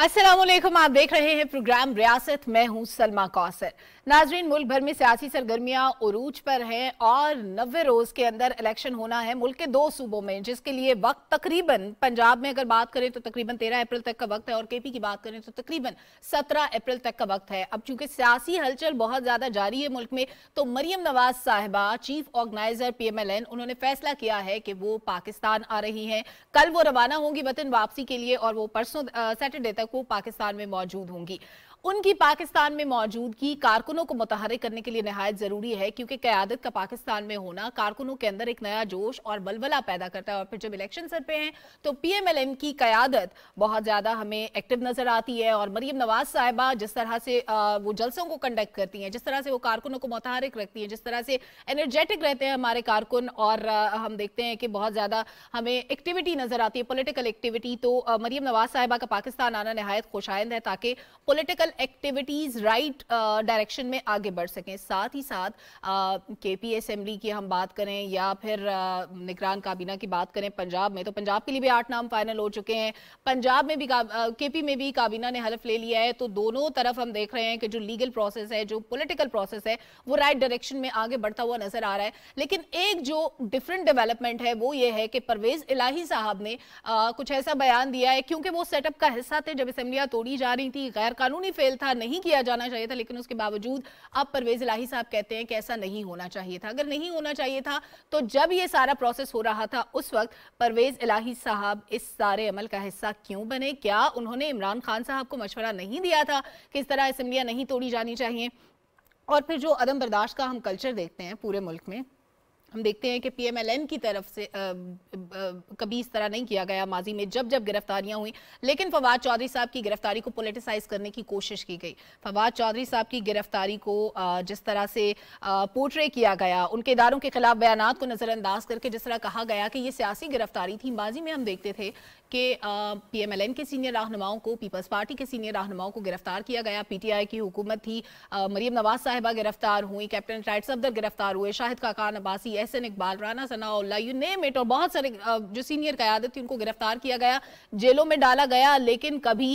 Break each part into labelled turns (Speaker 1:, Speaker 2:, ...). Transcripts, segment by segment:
Speaker 1: असलम आप देख रहे हैं प्रोग्राम रियासत मैं हूं सलमा कौसर नाजरीन मुल्क भर में सियासी सरगर्मियां उरूज पर हैं और नबे रोज़ के अंदर इलेक्शन होना है मुल्क के दो सूबों में जिसके लिए वक्त तकरीबन पंजाब में अगर बात करें तो तकरीबन तेरह अप्रैल तक का वक्त है और के पी की बात करें तो तकरीबन सत्रह अप्रैल तक का वक्त है अब चूंकि सियासी हलचल बहुत ज़्यादा जारी है मुल्क में तो मरियम नवाज साहिबा chief organiser P M L N उन्होंने फैसला किया है कि वो पाकिस्तान आ रही हैं कल वो रवाना होंगी वतन वापसी के लिए और वो परसों सैटरडे तक को पाकिस्तान में मौजूद होंगी उनकी पाकिस्तान में मौजूदगी कारकुनों को मुतहरक करने के लिए नहायत ज़रूरी है क्योंकि क्यादत का पाकिस्तान में होना कारकुनों के अंदर एक नया जोश और बलबला पैदा करता है और फिर जब इलेक्शन सर पे हैं तो पी एम एल एम की क्यादत बहुत ज़्यादा हमें एक्टिव नज़र आती है और मरीम नवाज साहिबा जिस तरह से वो जलसों को कंडक्ट करती हैं जिस तरह से वो कारकुनों को मुतहरक रखती हैं जिस तरह से एनर्जेटिक रहते हैं हमारे कारकुन और हम देखते हैं कि बहुत ज़्यादा हमें एक्टिविटी नज़र आती है पोलिटिकल एक्टिविटी तो मरीम नवाज साहिबा का पाकिस्तान आना नहायत खुशाइंद है ताकि political physical activities right direction में आगे बढ़ सकें साथ ही साथ के पी असेंबली की हम बात करें या फिर निगरान काबीना की बात करें पंजाब में तो पंजाब के लिए भी आठ नाम फाइनल हो चुके हैं पंजाब में भी के पी में भी काबीना ने हलफ ले लिया है तो दोनों तरफ हम देख रहे हैं कि जो लीगल प्रोसेस है जो पोलिटिकल प्रोसेस है वो राइट डायरेक्शन में आगे बढ़ता हुआ नजर आ रहा है लेकिन एक जो डिफरेंट डेवलपमेंट है वो ये है कि परवेज इलाही साहब ने आ, कुछ ऐसा बयान दिया है क्योंकि वो सेटअप का हिस्सा थे जब असेंबलियां तोड़ी जा रही थी गैर कानूनी फेल था नहीं किया जाना चाहिए था लेकिन उसके बावजूद अब परवेज इलाही साहब कहते हैं कि ऐसा नहीं होना चाहिए था अगर नहीं होना चाहिए था तो जब ये सारा प्रोसेस हो रहा था उस वक्त परवेज इलाही साहब इस सारे अमल का हिस्सा क्यों बने क्या उन्होंने इमरान खान साहब को मशवरा नहीं दिया था कि इस तरह असम्बलियाँ नहीं तोड़ी जानी चाहिए और फिर जो अदम बर्दाश्त का हम कल्चर देखते हैं पूरे मुल्क में हम देखते हैं कि पीएमएलएन की तरफ से आ, आ, कभी इस तरह नहीं किया गया माजी में जब जब गिरफ्तारियां हुई लेकिन फवाद चौधरी साहब की गिरफ्तारी को पोलिटिसाइज करने की कोशिश की गई फवाद चौधरी साहब की गिरफ्तारी को आ, जिस तरह से पोर्ट्रे किया गया उनके इदारों के खिलाफ बयान को नज़रअंदाज करके जिस तरह कहा गया कि ये सियासी गिरफ्तारी थी माजी में हम देखते थे कि पीएमएलएन के सीनियर रहनुमाओं को पीपल्स पार्टी के सीनियर रहनुमाओं को गिरफ्तार किया गया पीटीआई की हुकूमत थी मरीम नवाज साहिबा गिरफ्तार हुई कैप्टन राइट सफदर गिरफ्तार हुए Shahid Khaqan Abbasi Ahsan Iqbal Rana Sanaullah you name it और बहुत सारे जो सीनियर क्यादत थी उनको गिरफ्तार किया गया जेलों में डाला गया लेकिन कभी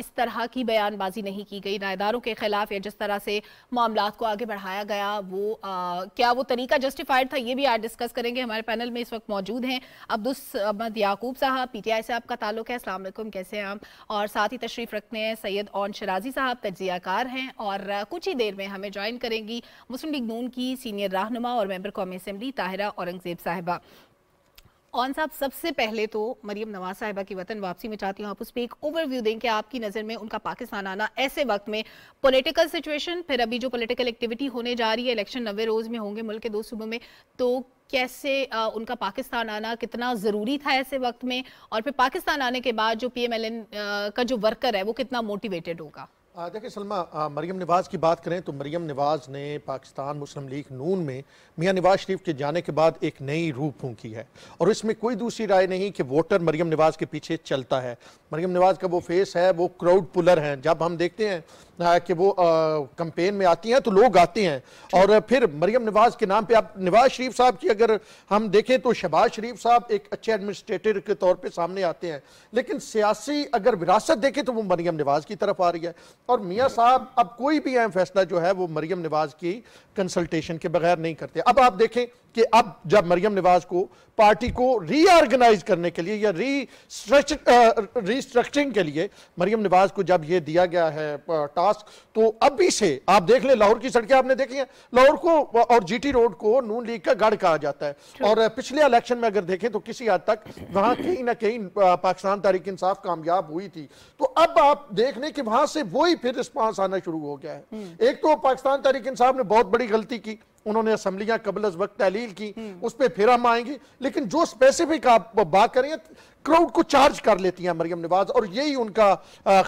Speaker 1: इस तरह की बयानबाजी नहीं की गई रायदारों के खिलाफ या जिस तरह से मामला को आगे बढ़ाया गया वो क्या वो तरीका जस्टिफाइड था ये भी आज डिस्कस करेंगे हमारे पैनल में इस वक्त मौजूद हैं अब्दुल याकूब साहब पी पीटीआई से आपका ताल्लुक है असल कैसे हैं आप और साथ ही तशरीफ़ रखते हैं सैयद ओन शराजी साहब तजियाकार हैं और कुछ ही देर में हमें ज्वाइन करेंगी मुस्लिम लीग नून की सीनियर रहनुमा और मेम्बर कौमी असम्बली ताहिरा औरंगजेब साहिबा ऑन साहब सबसे पहले तो मरियम नवाज साहिबा की वतन वापसी में चाहती हूँ आप उस पर एक ओवरव्यू दें कि आपकी नज़र में उनका पाकिस्तान आना ऐसे वक्त में पॉलिटिकल सिचुएशन फिर अभी जो पॉलिटिकल एक्टिविटी होने जा रही है इलेक्शन नवे रोज़ में होंगे मुल्क के दो सूबों में तो कैसे आ, उनका पाकिस्तान आना कितना ज़रूरी था ऐसे वक्त में और फिर पाकिस्तान आने के बाद जो पी का जो वर्कर है वो कितना मोटिवेटेड होगा
Speaker 2: देखिए सलमा मरियम नवाज की बात करें तो मरियम नवाज ने पाकिस्तान मुस्लिम लीग नून में मियाँ नवाज शरीफ के जाने के बाद एक नई रूप फूकी है और इसमें कोई दूसरी राय नहीं कि वोटर मरीम नवाज के पीछे चलता है मरियम नवाज का वो फेस है वो क्राउड पुलर हैं जब हम देखते हैं कि वो कंपेन में आती हैं तो लोग आते हैं और फिर मरियम नवाज के नाम पे आप नवाज शरीफ साहब की अगर हम देखें तो शहबाज शरीफ साहब एक अच्छे एडमिनिस्ट्रेटर के तौर पे सामने आते हैं लेकिन सियासी अगर विरासत देखें तो वो मरियम नवाज की तरफ आ रही है और मियाँ साहब अब कोई भी अहम फैसला जो है वो मरियम नवाज की कंसल्टेशन के बगैर नहीं करते अब आप देखें कि अब जब मरियम नवाज को पार्टी को रीऑर्गेनाइज करने के लिए या री रीस्ट्रक्चरिंग के लिए मरियम नवाज को जब ये दिया गया है टास्क पास तो अब भी से आप देख ले लाहौर की सड़कें आपने देखी हैं लाहौर को और जीटी रोड को नून लीग का गढ़ कहा जाता है और पिछले इलेक्शन में अगर देखें तो किसी हद तक वहां कहीं ना कहीं पाकिस्तान तारीख इंसाफ कामयाब हुई थी तो अब आप देख लें कि वहां से वही फिर रिस्पॉन्स आना शुरू हो गया है हम्म। एक तो पाकिस्तान तारीख इंसाफ ने बहुत बड़ी गलती की उन्होंने असम्बलियां कबल अज वक्त तहलील की हम्म। उस पर फिर हम आएंगे लेकिन जो स्पेसिफिक आप बात करें क्राउड को चार्ज कर लेती हैं मरियम नवाज और यही उनका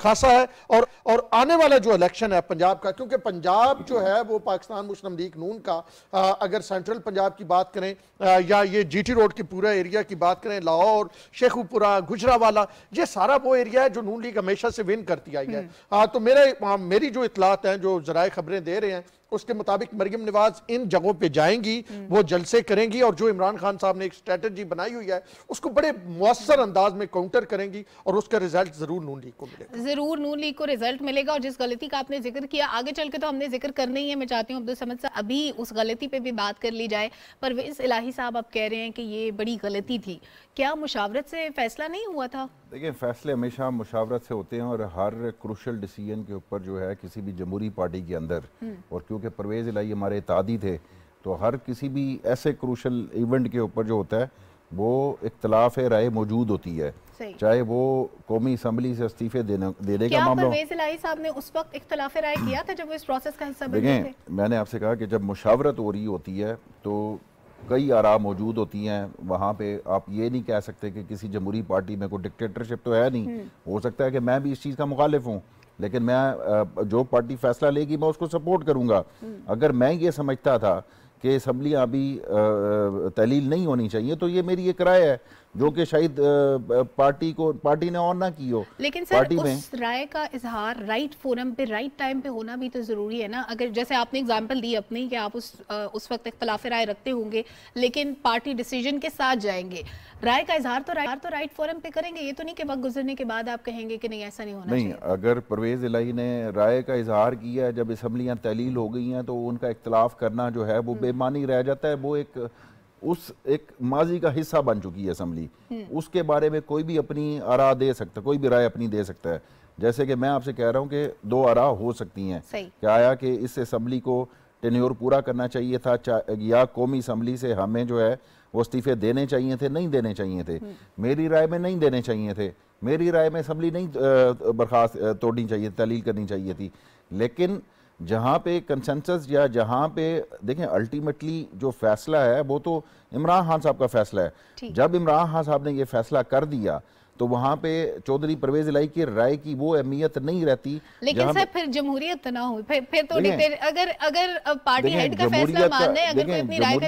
Speaker 2: खासा है और और आने वाला जो इलेक्शन है पंजाब का क्योंकि पंजाब जो है वो पाकिस्तान मुस्लिम लीग नून का आ, अगर सेंट्रल पंजाब की बात करें आ, या ये जीटी रोड के पूरा एरिया की बात करें लाहौर शेखुपुरा गुजरावाला ये सारा वो एरिया है जो नून लीग हमेशा से विन करती आई है आ, हम्म। तो मेरे मेरी जो इतलात हैं जो जराए खबरें दे रहे हैं उसके मुताबिक मरियम नवाज इन जगहों पर जाएंगी वो जलसे करेंगी और जो इमरान खान साहब ने एक स्ट्रेटजी बनाई हुई है उसको बड़े मौसर अंदाज में काउंटर करेंगी और उसका रिजल्ट जरूर नून लीग को मिलेगा
Speaker 1: जरूर नून लीग को रिजल्ट मिलेगा और जिस गलती का आपने जिक्र किया आगे चल के तो हमने जिक्र करना ही है मैं चाहती हूँ अब्दुल समद साहब अभी उस गलती पर भी बात कर ली जाए परवेज इलाही साहब आप कह रहे हैं कि ये बड़ी गलती थी क्या मुशावरत से फैसला नहीं हुआ था
Speaker 3: देखिए फैसले हमेशा मुशावरत से होते हैं और हर क्रूशल डिसीजन के ऊपर जो है किसी भी जमहूरी पार्टी के अंदर हम्म। और क्योंकि परवेज़ इलाई हमारे इतादी थे तो हर किसी भी ऐसे क्रूशल इवेंट के ऊपर जो होता है वो इख्तलाफ राय मौजूद होती है चाहे वो कौमी असम्बली से इस्तीफे देने का मामला
Speaker 1: साहब ने उस वक्त इख्तलाफ राय किया था जब वो इस प्रोसेस का हिस्सा देखें
Speaker 3: मैंने आपसे कहा कि जब मुशावरत हो रही होती है तो कई आरा मौजूद होती हैं वहाँ पे आप ये नहीं कह सकते कि किसी जमहूरी पार्टी में कोई डिक्टेटरशिप तो है नहीं हम्म। हो सकता है कि मैं भी इस चीज़ का मुखालिफ हूँ लेकिन मैं जो पार्टी फैसला लेगी मैं उसको सपोर्ट करूँगा हम्म। अगर मैं ये समझता था कि असम्बलियाँ अभी तहलील नहीं होनी चाहिए तो ये मेरी एक राय है जो कि शायद पार्टी को पार्टी ने और ना की हो लेकिन सर पार्टी उस में
Speaker 1: राय का इजहार राइट फोरम पे राइट टाइम पे होना भी तो ज़रूरी है ना अगर जैसे आपने एग्जांपल दी अपनी कि आप उस उस वक्त इख्तलाफ राय रखते होंगे लेकिन पार्टी डिसीजन के साथ जाएंगे राय का इजहार तो राय तो राइट फोरम पे करेंगे ये तो नहीं कि वक्त गुजरने के बाद आप कहेंगे कि नहीं ऐसा नहीं होना
Speaker 3: नहीं अगर परवेज़ इलाही ने राय का इजहार किया जब इसम्बलियाँ तहलील हो गई हैं तो उनका इख्तलाफ करना जो है वो हम्म। बेमानी रह जाता है वो एक उस एक माजी का हिस्सा बन चुकी है असम्बली उसके बारे में कोई भी अपनी आरा दे सकता कोई भी राय अपनी दे सकता है जैसे कि मैं आपसे कह रहा हूँ कि दो आरा हो सकती हैं कि आया कि इस असम्बली को टेन्योर पूरा करना चाहिए था या कौमी असम्बली से हमें जो है वो इस्तीफ़े देने चाहिए थे नहीं देने चाहिए थे हम्म। मेरी राय में नहीं देने चाहिए थे मेरी राय में असम्बली नहीं बर्खास्त तोड़नी चाहिए तलील करनी चाहिए थी लेकिन जहाँ पे कंसेंसस या जहाँ पे देखें अल्टीमेटली जो फैसला है वो तो इमरान खान साहब का फैसला है जब इमरान खान साहब ने ये फैसला कर दिया तो वहाँ पे चौधरी परवेज लाई की राय की वो अहमियत नहीं रहती लेकिन सर
Speaker 1: फिर जमहूरियत ना हो फिर फिर तो अगर अगर पार्टी हेड का फैसला मानना अगर कोई राय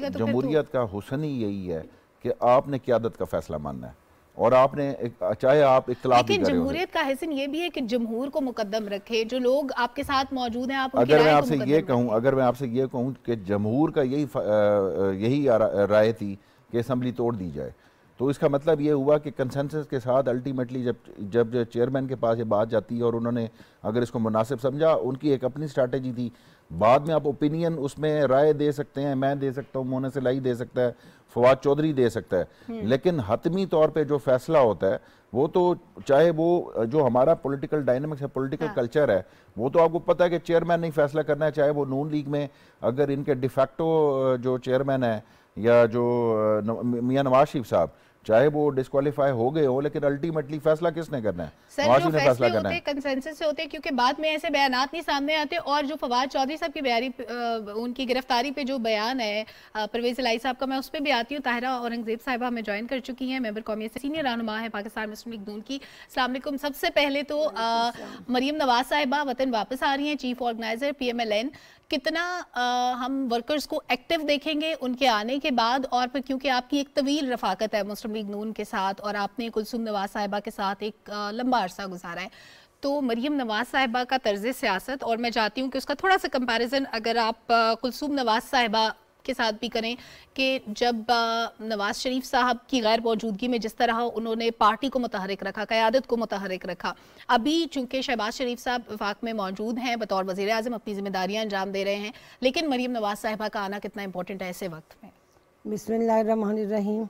Speaker 1: का तो तो- जमहूरियत
Speaker 3: का हुसन ही यही है कि आपने क्यादत का फैसला मानना है और आपने चाहे आप इख्तलाफ लेकिन जमहूरियत
Speaker 1: का हसन ये भी है कि जमहूर को मुकदम रखे जो लोग आपके साथ मौजूद हैं आप अगर मैं आपसे ये कहूँ
Speaker 3: अगर मैं आपसे ये कहूँ कि जमहूर का यही यही राय थी कि असम्बली तोड़ दी जाए तो इसका मतलब ये हुआ कि कंसेंसस के साथ अल्टीमेटली जब जब चेयरमैन के पास ये बात जाती है और उन्होंने अगर इसको मुनासिब समझा उनकी एक अपनी स्ट्रैटेजी थी बाद में आप ओपिनियन उसमें राय दे सकते हैं मैं दे सकता हूँ मोहन सिलाई दे सकता है फवाद चौधरी दे सकता है हम्म। लेकिन हतमी तौर पे जो फैसला होता है वो तो चाहे वो जो हमारा पॉलिटिकल डायनेमिक्स है पॉलिटिकल हाँ। कल्चर है वो तो आपको पता है कि चेयरमैन नहीं फैसला करना है चाहे वो नून लीग में अगर इनके डिफेक्टो जो चेयरमैन है या जो मियाँ नवाज शरीफ साहब चाहे वो डिस्कालीफाई हो गए हो लेकिन अल्टीमेटली फैसला किसने करना है सर जो फैसला करना है
Speaker 1: कंसेंसस से होते हैं क्योंकि बाद में ऐसे बयान नहीं सामने आते और जो फवाद चौधरी साहब की बयारी उनकी गिरफ्तारी पे जो बयान है परवेज लाई साहब का मैं उस पर भी आती हूँ ताहरा औरंगजेब साहब हमें ज्वाइन कर चुकी हैं मेबर कौमी सीनियर रहनुमा है पाकिस्तान मुस्लिम लीग दून की अलमैकम सबसे पहले तो मरीम नवाज साहिबा वतन वापस आ रही हैं चीफ ऑर्गेनाइजर पी कितना आ, हम वर्कर्स को एक्टिव देखेंगे उनके आने के बाद और फिर क्योंकि आपकी एक तवील रफाकत है मुस्लिम लीग नून के साथ और आपने कुलसुम नवाज साहिबा के साथ एक आ, लंबा अरसा गुजारा है तो मरीम नवाज साहिबा का तर्ज सियासत और मैं चाहती हूँ कि उसका थोड़ा सा कंपैरिजन अगर आप कुलसूम नवाज साहिबा के साथ भी करें कि जब नवाज शरीफ साहब की गैर मौजूदगी में जिस तरह उन्होंने पार्टी को मुतहरक रखा क्यादत को मुतहरक रखा अभी चूंकि शहबाज शरीफ साहब वफाक में मौजूद हैं बतौर वजी अजम अपनी जिम्मेदारियाँ अंजाम दे रहे हैं लेकिन मरीम नवाज साहिबा का आना कितना इंपॉर्टेंट है ऐसे वक्त में
Speaker 4: बिसमीम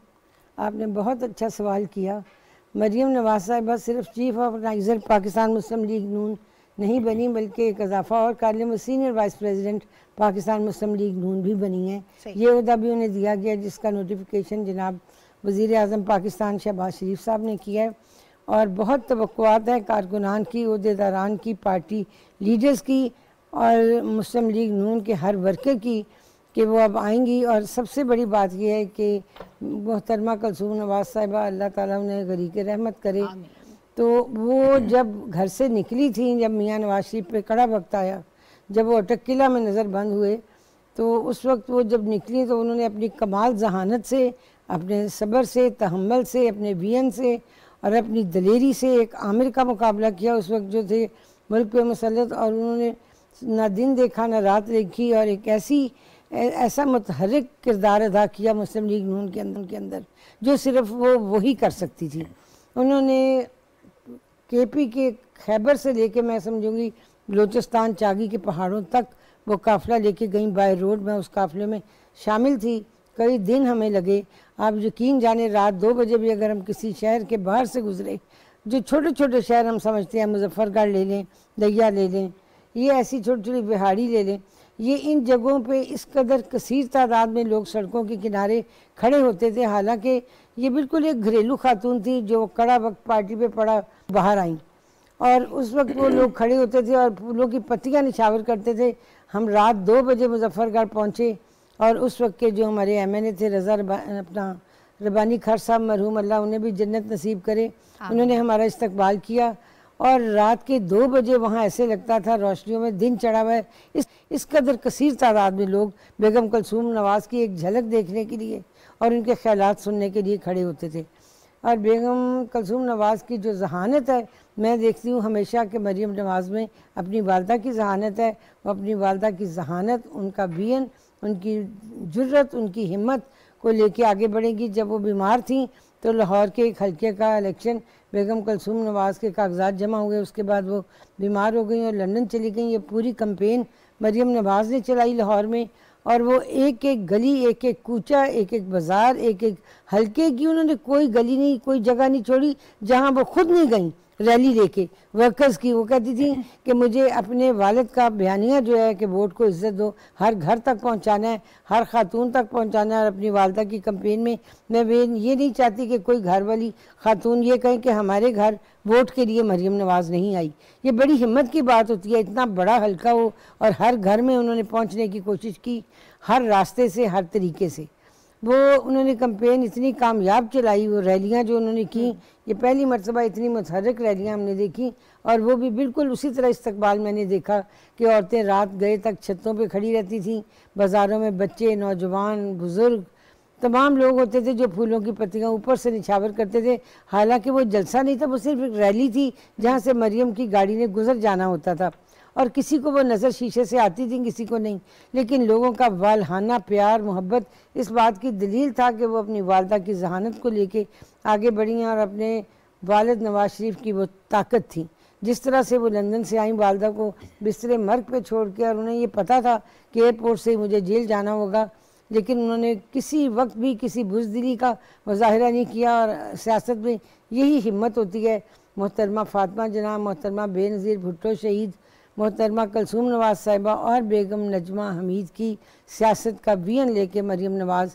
Speaker 4: आपने बहुत अच्छा सवाल किया मरीम नवाज साहिबा सिर्फ chief organiser Pakistan Muslim League Noon नहीं बनी बल्कि एक अजाफा और कर में senior vice president Pakistan Muslim League Noon भी बनी है ये अहदा भी उन्हें दिया गया जिसका नोटिफिकेशन जनाब वज़ी अजम पाकिस्तान शहबाज शरीफ साहब ने किया है और बहुत तो हैं कारकुनान की अहदेदारान की पार्टी लीडर्स की और मुस्लिम लीग नून के हर वर्कर की कि वो अब आएंगी और सबसे बड़ी बात यह है कि मोहतरमा कलसूम नवाज साहिबा अल्लाह ताला उन्हें गरीक रहमत करे तो वो जब घर से निकली थी जब मियाँ नवाज शरीफ पे कड़ा वक्त आया जब वो अटक किला में नज़र बंद हुए तो उस वक्त वो जब निकली तो उन्होंने अपनी कमाल जहानत से अपने सब्र से तहमल से अपने वियन से और अपनी दलेरी से एक आमिर का मुकाबला किया उस वक्त जो थे मुल्क पे मुसलत और उन्होंने ना दिन देखा ना रात देखी और एक ऐसी ऐसा मतहरक किरदार अदा किया मुस्लिम लीग नून के अंदर के अंदर जो सिर्फ वो वही कर सकती थी उन्होंने केपी के खैबर से लेके मैं समझूंगी बलोचिस्तान चागी के पहाड़ों तक वो काफ़िला लेके गई बाय रोड मैं उस काफ़िले में शामिल थी कई दिन हमें लगे आप यकीन जाने रात दो बजे भी अगर हम किसी शहर के बाहर से गुजरे जो छोटे छोटे शहर हम समझते हैं मुजफ्फरगढ़ ले लें दैया ले लें ये ऐसी छोटी छोटी बिहाड़ी ले लें ये इन जगहों पे इस कदर कसीर तादाद में लोग सड़कों के किनारे खड़े होते थे हालांकि ये बिल्कुल एक घरेलू खातून थी जो कड़ा वक्त पार्टी पे पड़ा बाहर आई और उस वक्त वो लोग खड़े होते थे और फूलों की पत्तियाँ निछावर करते थे हम रात दो बजे मुजफ्फरगढ़ पहुँचे और उस वक्त के जो हमारे एम एन ए थे रजा रबा, अपना रबानी खर साहब मरहूम अल्लाह उन्हें भी जन्नत नसीब करे उन्होंने हमारा इस्तकबाल किया और रात के दो बजे वहाँ ऐसे लगता था रोशनियों में दिन चढ़ा हुआ है इस इस कदर कसीर तादाद में लोग बेगम कलसूम नवाज़ की एक झलक देखने के लिए और उनके ख्याल सुनने के लिए खड़े होते थे और बेगम कलसूम नवाज़ की जो जहानत है मैं देखती हूँ हमेशा कि मरीम नवाज़ में अपनी वालदा की जहानत है वो अपनी वालदा की जहानत उनका बियन उनकी जरूरत उनकी हिम्मत को लेके आगे बढ़ेगी जब वो बीमार थी तो लाहौर के एक हल्के का इलेक्शन बेगम कलसूम नवाज़ के कागजात जमा हुए उसके बाद वो बीमार हो गई और लंदन चली गई ये पूरी कम्पेन मरीम नवाज़ ने चलाई लाहौर में और वो एक एक गली एक एक कूचा एक एक बाज़ार एक एक हल्के की उन्होंने कोई गली नहीं कोई जगह नहीं छोड़ी जहाँ वो खुद नहीं गई रैली लेके वर्कर्स की वो कहती थी कि मुझे अपने वालद का बयानिया जो है कि वोट को इज्जत दो हर घर तक पहुंचाना है हर खातून तक पहुंचाना है और अपनी वालदा की कंपेन में मैं ये नहीं चाहती कि कोई घर वाली खातून ये कहें कि हमारे घर वोट के लिए मरियम नवाज़ नहीं आई ये बड़ी हिम्मत की बात होती है इतना बड़ा हल्का हो और हर घर में उन्होंने पहुँचने की कोशिश की हर रास्ते से हर तरीके से वो उन्होंने कंपेन इतनी कामयाब चलाई वो रैलियाँ जो उन्होंने की हम्म। ये पहली मरतबा इतनी मतहरक रैलियाँ हमने देखी और वो भी बिल्कुल उसी तरह इस्तबाल मैंने देखा कि औरतें रात गए तक छतों पे खड़ी रहती थी बाज़ारों में बच्चे नौजवान बुज़ुर्ग तमाम लोग होते थे जो फूलों की पत्तियाँ ऊपर से निछावर करते थे हालांकि वो जलसा नहीं था वो सिर्फ एक रैली थी जहाँ से मरियम की गाड़ी ने गुजर जाना होता था और किसी को वो नज़र शीशे से आती थी किसी को नहीं लेकिन लोगों का वालहाना प्यार मोहब्बत इस बात की दलील था कि वो अपनी वालदा की जहानत को लेके आगे बढ़ी और अपने वालद नवाज शरीफ की वो ताकत थी जिस तरह से वो लंदन से आई वालदा को बिस्तर मर्ग पे छोड़ के और उन्हें ये पता था कि एयरपोर्ट से मुझे जेल जाना होगा लेकिन उन्होंने किसी वक्त भी किसी बुजदिली का मुजाहरा नहीं किया और सियासत में यही हिम्मत होती है मोहतरमा फातमा जना मोहतरमा बेनज़ीर भुट्टो शहीद मोहतरमा कलसूम नवाज़ साहिबा और बेगम नजमा हमीद की सियासत का वियन लेके मरीम नवाज़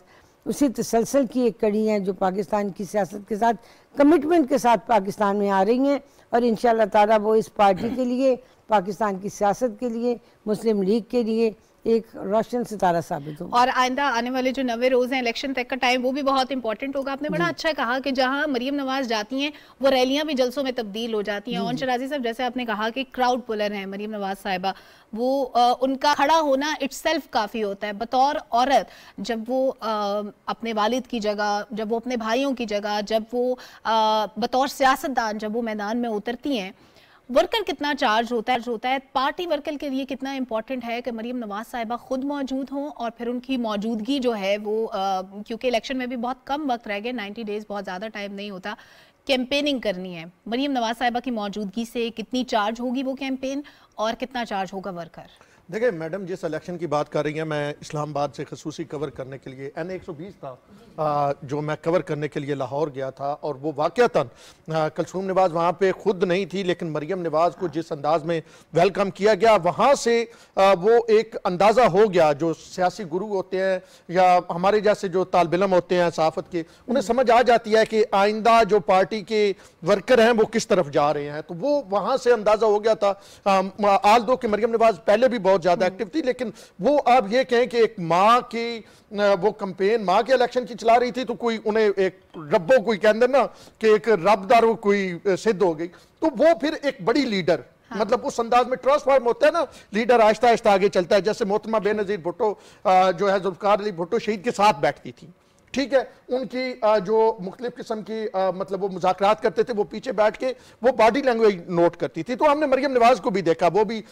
Speaker 4: उसी तसलसल की एक कड़ी हैं जो पाकिस्तान की सियासत के साथ कमिटमेंट के साथ पाकिस्तान में आ रही हैं और इन ताला वो इस पार्टी के लिए पाकिस्तान की सियासत के लिए मुस्लिम लीग के लिए एक रोशन सितारा साबित हो
Speaker 1: और आइंदा आने वाले जो नवे रोज हैं इलेक्शन तक का टाइम वो भी बहुत इंपॉर्टेंट होगा आपने बड़ा अच्छा कहा कि जहां मरीम नवाज जाती हैं वो रैलियां भी जलसों में तब्दील हो जाती हैं ओन शराजी साहब जैसे आपने कहा कि क्राउड पुलर हैं मरीम नवाज साहिबा वो आ, उनका खड़ा होना इट्स काफ़ी होता है बतौर औरत जब वो आ, अपने वालिद की जगह जब वो अपने भाइयों की जगह जब वो बतौर सियासतदान जब वो मैदान में उतरती हैं वर्कर कितना चार्ज होता है होता है पार्टी वर्कर के लिए कितना इंपॉर्टेंट है कि मरीम नवाज साहिबा खुद मौजूद हों और फिर उनकी मौजूदगी जो है वो क्योंकि इलेक्शन में भी बहुत कम वक्त रह गए नाइन्टी डेज बहुत ज़्यादा टाइम नहीं होता कैंपेनिंग करनी है मरीम नवाज साहिबा की मौजूदगी से कितनी चार्ज होगी वो कैंपेन और कितना चार्ज होगा वर्कर
Speaker 2: देखिए मैडम जिस इलेक्शन की बात कर रही हैं मैं इस्लामाबाद से खसूसी कवर करने के लिए एन 120 था आ, जो मैं कवर करने के लिए लाहौर गया था और वो वाक़ता कलसूम नवाज वहाँ पे ख़ुद नहीं थी लेकिन मरियम नवाज को जिस अंदाज में वेलकम किया गया वहाँ से आ, वो एक अंदाज़ा हो गया जो सियासी गुरु होते हैं या हमारे जैसे जो तालबिलम होते हैं सहाफ़त के उन्हें समझ आ जाती है कि आइंदा जो पार्टी के वर्कर हैं वो किस तरफ जा रहे हैं तो वो वहाँ से अंदाज़ा हो गया था आल दो कि मरियम नवाज पहले भी बहुत बहुत ज़्यादा एक्टिव हम्म। थी लेकिन वो आप ये कहें कि एक माँ की वो कंपेन माँ के इलेक्शन की चला रही थी तो कोई उन्हें एक रबो कोई कह दे ना कि एक रबदार वो कोई सिद्ध हो गई तो वो फिर एक बड़ी लीडर हाँ। मतलब उस अंदाज में ट्रांसफॉर्म होता है ना लीडर आहिस्ता आहिस्ता आगे चलता है जैसे मोहतमा बेनजीर भुट्टो जो है जुल्फकार अली भुट्टो शहीद के साथ बैठती थी ठीक है उनकी जो मुख्तलिफ किस्म की मतलब वो मुजाकर करते थे वो पीछे बैठ के वो बॉडी लैंग्वेज नोट करती थी तो हमने मरियम नवाज को भी देखा वो भी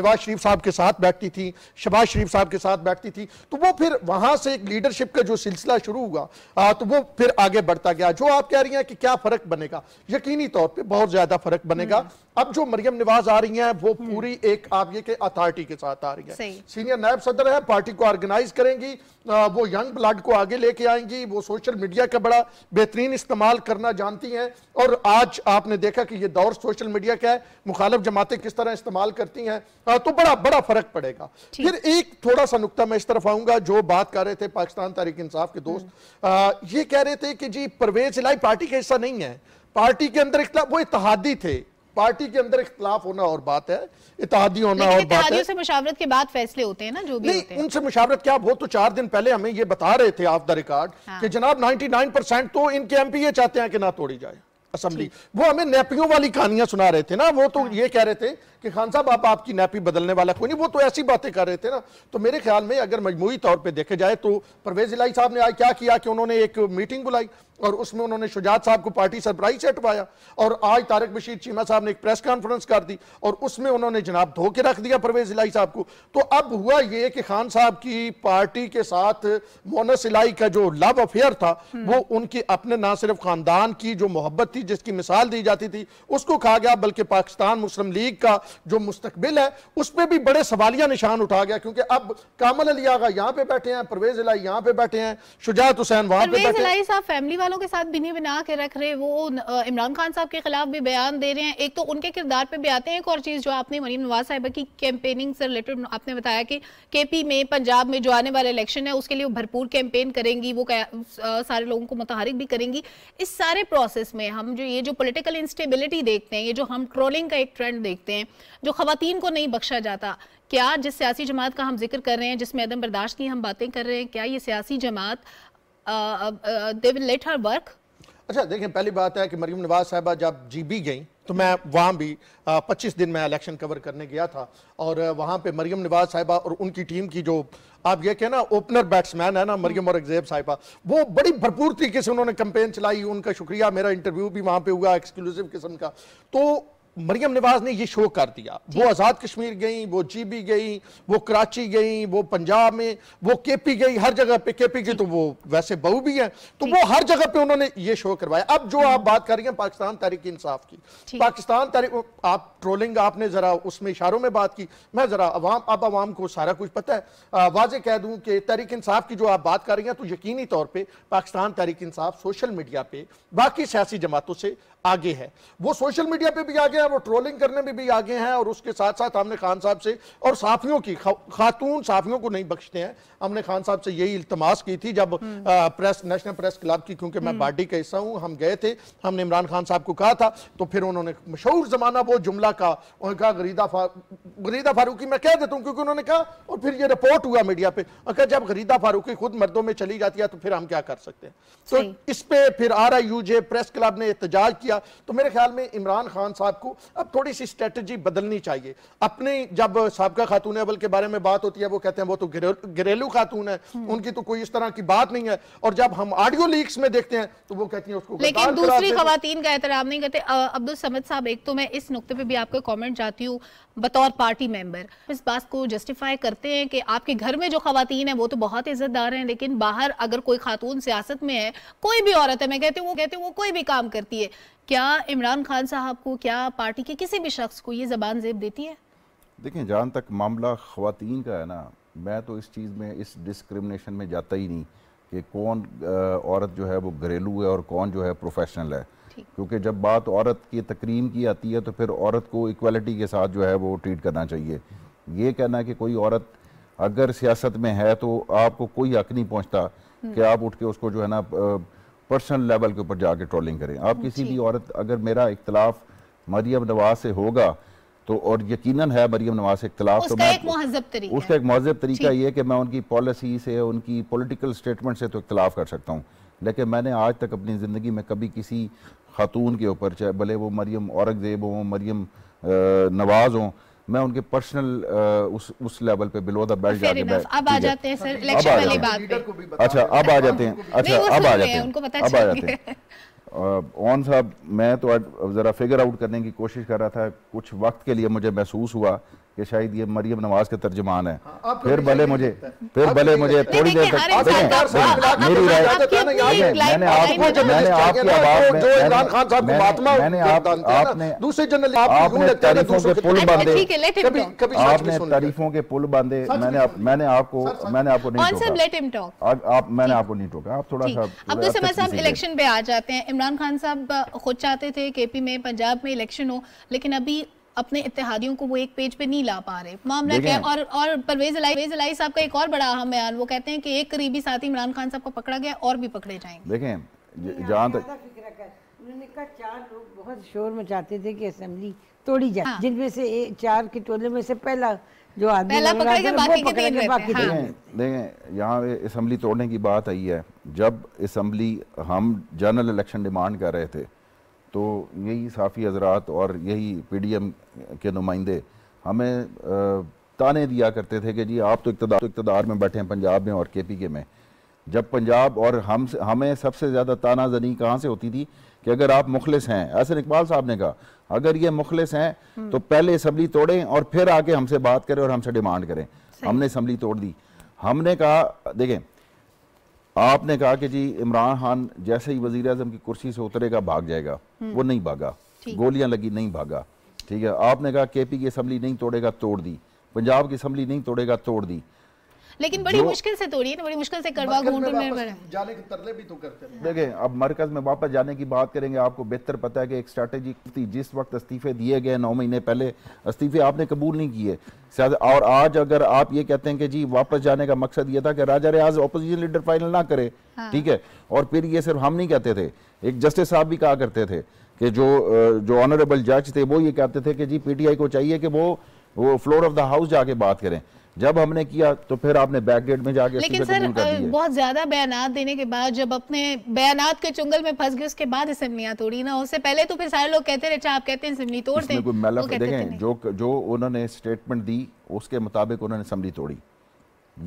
Speaker 2: नवाज शरीफ साहब के साथ बैठती थी शबाज शरीफ साहब के साथ बैठती थी तो वो फिर वहां से एक लीडरशिप का जो सिलसिला शुरू हुआ तो वो फिर आगे बढ़ता गया जो आप कह रही हैं कि क्या फ़र्क बनेगा यकीनी तौर पर बहुत ज़्यादा फ़र्क बनेगा हम्म। अब जो मरियम नवाज आ रही हैं वो हम्म। पूरी एक आप ये के अथॉरिटी के साथ आ रही है सीनियर नायब सदर है पार्टी को ऑर्गेनाइज करेंगी वो यंग ब्लड को आगे लेके आएंगी जी वो सोशल मीडिया का बड़ा बेहतरीन इस्तेमाल करना जानती हैं और आज आपने देखा कि ये दौर सोशल मीडिया का है मुखालफ जमातें किस तरह इस्तेमाल करती हैं हाँ, तो बड़ा बड़ा फर्क पड़ेगा फिर एक थोड़ा सा नुकता मैं इस तरफ आऊंगा जो बात कर रहे थे पाकिस्तान तारीख इंसाफ के दोस्त हम्म। ये कह रहे थे कि जी परवेज लाई पार्टी का हिस्सा नहीं है पार्टी के अंदर वो इतिहादी थे पार्टी के अंदर इख्तलाफ होना और बात है इतिहादी होना और बात है
Speaker 1: से मुशावरत के बाद फैसले होते हैं ना जो भी नहीं, होते हैं।
Speaker 2: उनसे मुशावरत क्या वो तो चार दिन पहले हमें ये बता रहे थे ऑफ द रिकॉर्ड हाँ। कि जनाब 99 परसेंट तो इनके एम पी ये चाहते हैं कि ना तोड़ी जाए असम्बली वो हमें नेपियों वाली कहानियां सुना रहे थे ना वो तो हाँ। ये कह रहे थे कि खान साहब आप आपकी नेपी बदलने वाला कोई नहीं वो तो ऐसी बातें कर रहे थे ना तो मेरे ख्याल में अगर मजमू तौर पे देखे जाए तो परवेज इलाई साहब ने आज क्या किया कि उन्होंने एक मीटिंग बुलाई और उसमें उन्होंने शुजात साहब को पार्टी सरप्राइज से हटवाया और आज तारक बशीर चीमा साहब ने एक प्रेस कॉन्फ्रेंस कर दी और उसमें उन्होंने जनाब धो के रख दिया परवेज इलाई साहब को तो अब हुआ ये कि खान साहब की पार्टी के साथ मोनस इलाई का जो लव अफेयर था हम्म। वो उनके अपने ना सिर्फ खानदान की जो मोहब्बत थी जिसकी मिसाल दी जाती थी उसको कहा गया बल्कि पाकिस्तान मुस्लिम लीग का जो मुस्तबिल है उस पर भी बड़े सवालिया निशान उठा गया क्योंकि अब कामल अली आगा यहाँ पे बैठे हैं परवेज इलाई यहाँ पे बैठे हैं शुजात हुसैन वहां पर बैठे
Speaker 1: हैं फैमिली पाकिस्तानों के साथ भिनी बना के रख रहे वो इमरान खान साहब के खिलाफ भी बयान दे रहे हैं एक तो उनके किरदार पे भी आते हैं एक और चीज़ जो आपने मरीम नवाज साहब की कैंपेनिंग से रिलेटेड आपने बताया कि केपी में पंजाब में जो आने वाला इलेक्शन है उसके लिए वो भरपूर कैंपेन करेंगी वो आ, सारे लोगों को मुतहरक भी करेंगी इस सारे प्रोसेस में हम जो ये जो पोलिटिकल इंस्टेबिलिटी देखते हैं ये जो हम ट्रोलिंग का एक ट्रेंड देखते हैं जो खातन को नहीं बख्शा जाता क्या जिस सियासी जमात का हम जिक्र कर रहे हैं जिसमें अदम बर्दाश्त की हम बातें कर रहे हैं क्या ये सियासी जमात they will let her work
Speaker 2: अच्छा देखें पहली बात है कि मरियम नवाज साहबा जब जी बी गई तो मैं वहाँ भी पच्चीस दिन मैं इलेक्शन कवर करने गया था और वहाँ पे मरियम नवाज साहिबा और उनकी टीम की जो आप ये ना ओपनर बैट्समैन है ना मरियम और एग्जेब साहिबा वो बड़ी भरपूर तरीके से उन्होंने कंपेन चलाई उनका शुक्रिया मेरा इंटरव्यू भी वहाँ पे हुआ एक्सक्लूसिव किस्म का तो मरियम नवाज ने ये शो कर दिया वो आज़ाद कश्मीर गई वो जीबी गई वो कराची गई वो पंजाब में वो केपी गई हर जगह पे केपी की तो वो वैसे बहू भी है तो वो हर जगह पे उन्होंने ये शो करवाया अब जो आप हम्म। बात कर रही हैं पाकिस्तान तारीख इंसाफ की पाकिस्तान तारीख आप ट्रोलिंग आपने ज़रा उसमें इशारों में बात की मैं ज़रा अवाम अब आवाम को सारा कुछ पता है वाजे कह दूँ कि तहरीक इंसाफ की जो आप बात कर रही हैं तो यकीनी तौर पर पाकिस्तान तहरीक इंसाफ सोशल मीडिया पर बाकी सियासी जमातों से आगे है वो सोशल मीडिया पे भी आगे है वो ट्रोलिंग करने में भी आगे हैं और उसके साथ साथ हमने खान साहब से और साफियों की खातून साफियों को नहीं बख्शते हैं हमने खान साहब से यही इल्तमास की थी जब आ, प्रेस नेशनल प्रेस क्लब की क्योंकि मैं हम्म। पार्टी का हिस्सा हूं हम गए थे हमने इमरान खान साहब को कहा था तो फिर उन्होंने मशहूर जमाना वो जुमला का उन्होंने कहा गरीदा फा गरीदा फारूकी मैं कह देता हूँ क्योंकि उन्होंने कहा और फिर ये रिपोर्ट हुआ मीडिया पर अगर जब गरीदा फारूकी खुद मर्दों में चली जाती है तो फिर हम क्या कर सकते हैं तो इस पर फिर आर प्रेस क्लब ने एहतजाज किया किया तो मेरे ख्याल में इमरान खान साहब को अब थोड़ी सी स्ट्रेटजी बदलनी चाहिए अपने जब सबका खातून अबल के बारे में बात होती है वो कहते हैं वो तो घरेलू खातून है उनकी तो कोई इस तरह की बात नहीं है और जब हम ऑडियो लीक्स में देखते हैं तो वो कहती है उसको लेकिन दूसरी खातन
Speaker 1: का एतराब नहीं करते अब्दुल समद साहब एक तो मैं इस नुकते पर भी आपको कॉमेंट जाती हूँ बतौर पार्टी मेंबर इस बात को जस्टिफाई करते हैं कि आपके घर में जो खातन है वो तो बहुत इज्जतदार हैं लेकिन बाहर अगर कोई खातून सियासत में है कोई भी औरत है मैं कहती हूँ वो कहते हैं वो कोई भी काम करती है क्या इमरान खान साहब को क्या पार्टी के किसी भी शख्स को ये जबान जेब देती है
Speaker 3: देखिए जहाँ तक मामला खुतिन का है ना मैं तो इस चीज़ में इस डिस्क्रिमिनेशन में जाता ही नहीं कि कौन औरत जो है वो घरेलू है और कौन जो है प्रोफेशनल है क्योंकि जब बात औरत की तकरीम की आती है तो फिर औरत को इक्वलिटी के साथ जो है वो ट्रीट करना चाहिए ये कहना कि कोई औरत अगर सियासत में है तो आपको कोई हक नहीं पहुँचता कि हम्म। आप उठ के उसको जो है ना आ, पर्सनल लेवल के ऊपर जाके ट्रोलिंग करें आप हाँ, किसी भी औरत अगर मेरा इख्तलाफ मरियम नवाज से होगा तो और यकीनन है मरियम नवाज से इख्तलाफ तो मैं एक तो तरीका उसका एक महजब तरीका ये कि मैं उनकी पॉलिसी से उनकी पॉलिटिकल स्टेटमेंट से तो इख्तलाफ कर सकता हूँ लेकिन मैंने आज तक अपनी ज़िंदगी में कभी किसी खातून के ऊपर चाहे भले वो मरियम औरंगजेब हों मरियम नवाज़ हों मैं उनके पर्सनल उस उस लेवल पे बिलो द बेल्ट जाके अब आ जाते हैं सर इलेक्शन वाली
Speaker 2: बात अच्छा अब आ जाते
Speaker 3: हैं अच्छा अब आ जाते हैं उनको पता अब आ जाते हैं ओन साहब मैं तो आज ज़रा फिगर आउट करने की कोशिश कर रहा था कुछ वक्त के लिए मुझे महसूस हुआ कि शायद ये मरियम नवाज के तर्जमान है हाँ, फिर भले मुझे फिर भले मुझे थोड़ी देर तक मेरी राय मैंने मैंने आपकी आवाज में मैंने आपने
Speaker 2: दूसरे जनरल आपने तारीफों के पुल बांधे
Speaker 3: आपने तारीफों के पुल बांधे मैंने मैंने आपको मैंने आपको नहीं टोका मैंने आपको नहीं टोका आप थोड़ा सा अब तो समय साहब इलेक्शन
Speaker 1: पे आ जाते हैं इमरान खान साहब खुद चाहते थे केपी में पंजाब में इलेक्शन हो लेकिन अभी अपने इतिहादियों को वो एक पेज पे नहीं ला पा रहे मामला क्या और और परवेज अलाई अलाई साहब का एक और बड़ा अहम बयान वो कहते हैं कि एक करीबी साथी इमरान खान साहब को पकड़ा गया और भी पकड़े जाएंगे
Speaker 4: देखें जहाँ तक उन्होंने कहा चार लोग बहुत शोर मचाते थे कि असेंबली तोड़ी जाए हाँ। जिनमें से चार के टोले में से पहला जो आदमी पहला पकड़ा गया बाकी के तीन बाकी
Speaker 3: देखें यहाँ असेंबली तोड़ने की बात आई है जब असेंबली हम जनरल इलेक्शन डिमांड कर रहे थे तो यही साफ़ी हजरात और यही एम के नुमाइंदे हमें ताने दिया करते थे कि जी आप तो इकतदार तो इकतदार में बैठे हैं पंजाब में और के पी के में जब पंजाब और हम हमें सबसे ज़्यादा ताना जनी कहाँ से होती थी कि अगर आप मुखलिस हैं असर इकबाल साहब ने कहा अगर ये मुखलिस हैं हम्म। तो पहले असम्बली तोड़ें और फिर आके हमसे बात करें और हमसे डिमांड करें हमने असम्बली तोड़ दी हमने कहा देखें आपने कहा कि जी इमरान खान जैसे ही वजीर अजम की कुर्सी से उतरेगा भाग जाएगा हम्म। वो नहीं भागा गोलियां लगी नहीं भागा ठीक है आपने कहा के पी की असम्बली नहीं तोड़ेगा तोड़ दी पंजाब की असम्बली नहीं तोड़ेगा तोड़ दी
Speaker 1: लेकिन बड़ी मुश्किल से तोड़िए ना बड़ी मुश्किल से करवा घूट
Speaker 2: जाने के तरले भी तो करते हैं
Speaker 3: देखें अब मरकज में वापस जाने की बात करेंगे आपको बेहतर पता है कि एक स्ट्रेटेजी थी जिस वक्त इस्तीफे दिए गए नौ महीने पहले इस्तीफे आपने कबूल नहीं किए और आज अगर आप ये कहते हैं कि जी वापस जाने का मकसद ये था कि Raja Riaz opposition leader final ना करे हाँ। ठीक है और फिर ये सिर्फ हम नहीं कहते थे एक जस्टिस साहब भी कहा करते थे कि जो जो ऑनरेबल जज थे वो ये कहते थे कि जी पीटीआई को चाहिए कि वो वो फ्लोर ऑफ द हाउस जाके बात करें जब हमने किया तो फिर आपने बैकडेट में जाके लेकिन सर बहुत
Speaker 1: ज्यादा बयान देने के बाद जब अपने बयान के चुंगल में फंस गए उसके बाद असेंबलियां तोड़ी ना उससे पहले तो फिर सारे लोग कहते रहे अच्छा, आप कहते हैं असम्बली तोड़ दें कोई मेला तो देखें
Speaker 3: जो जो उन्होंने स्टेटमेंट दी उसके मुताबिक उन्होंने असेंबली तोड़ी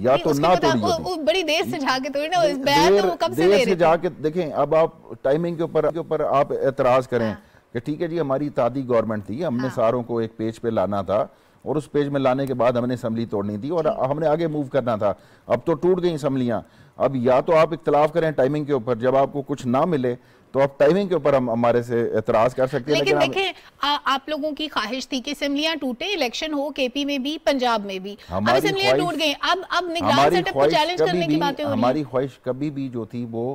Speaker 3: या तो ना तोड़ी
Speaker 1: बड़ी देर से जाके तोड़ी ना इस बयान तो कब से देर से
Speaker 3: जाके देखें अब आप टाइमिंग के ऊपर के ऊपर आप एतराज करें हाँ। कि ठीक है जी हमारी तादी गवर्नमेंट थी हमने हाँ। सारों को एक पेज पे लाना था और उस पेज में लाने के बाद हमने असम्बली तोड़नी थी और हमने आगे मूव करना था अब तो टूट गई असम्बलियाँ अब या तो आप इख्तलाफ करें टाइमिंग के ऊपर जब आपको कुछ ना मिले तो आप टाइमिंग के ऊपर हम हमारे से एतराज कर सकते हैं लेकिन, लेकिन देखें
Speaker 1: आप, आप लोगों की ख्वाहिश थी कि असम्बलियां टूटे इलेक्शन हो केपी में भी पंजाब में भी अब असम्बलियां टूट गई अब अब निगरान सेटअप को चैलेंज करने की बातें हो रही हमारी
Speaker 3: ख्वाहिश कभी भी जो थी वो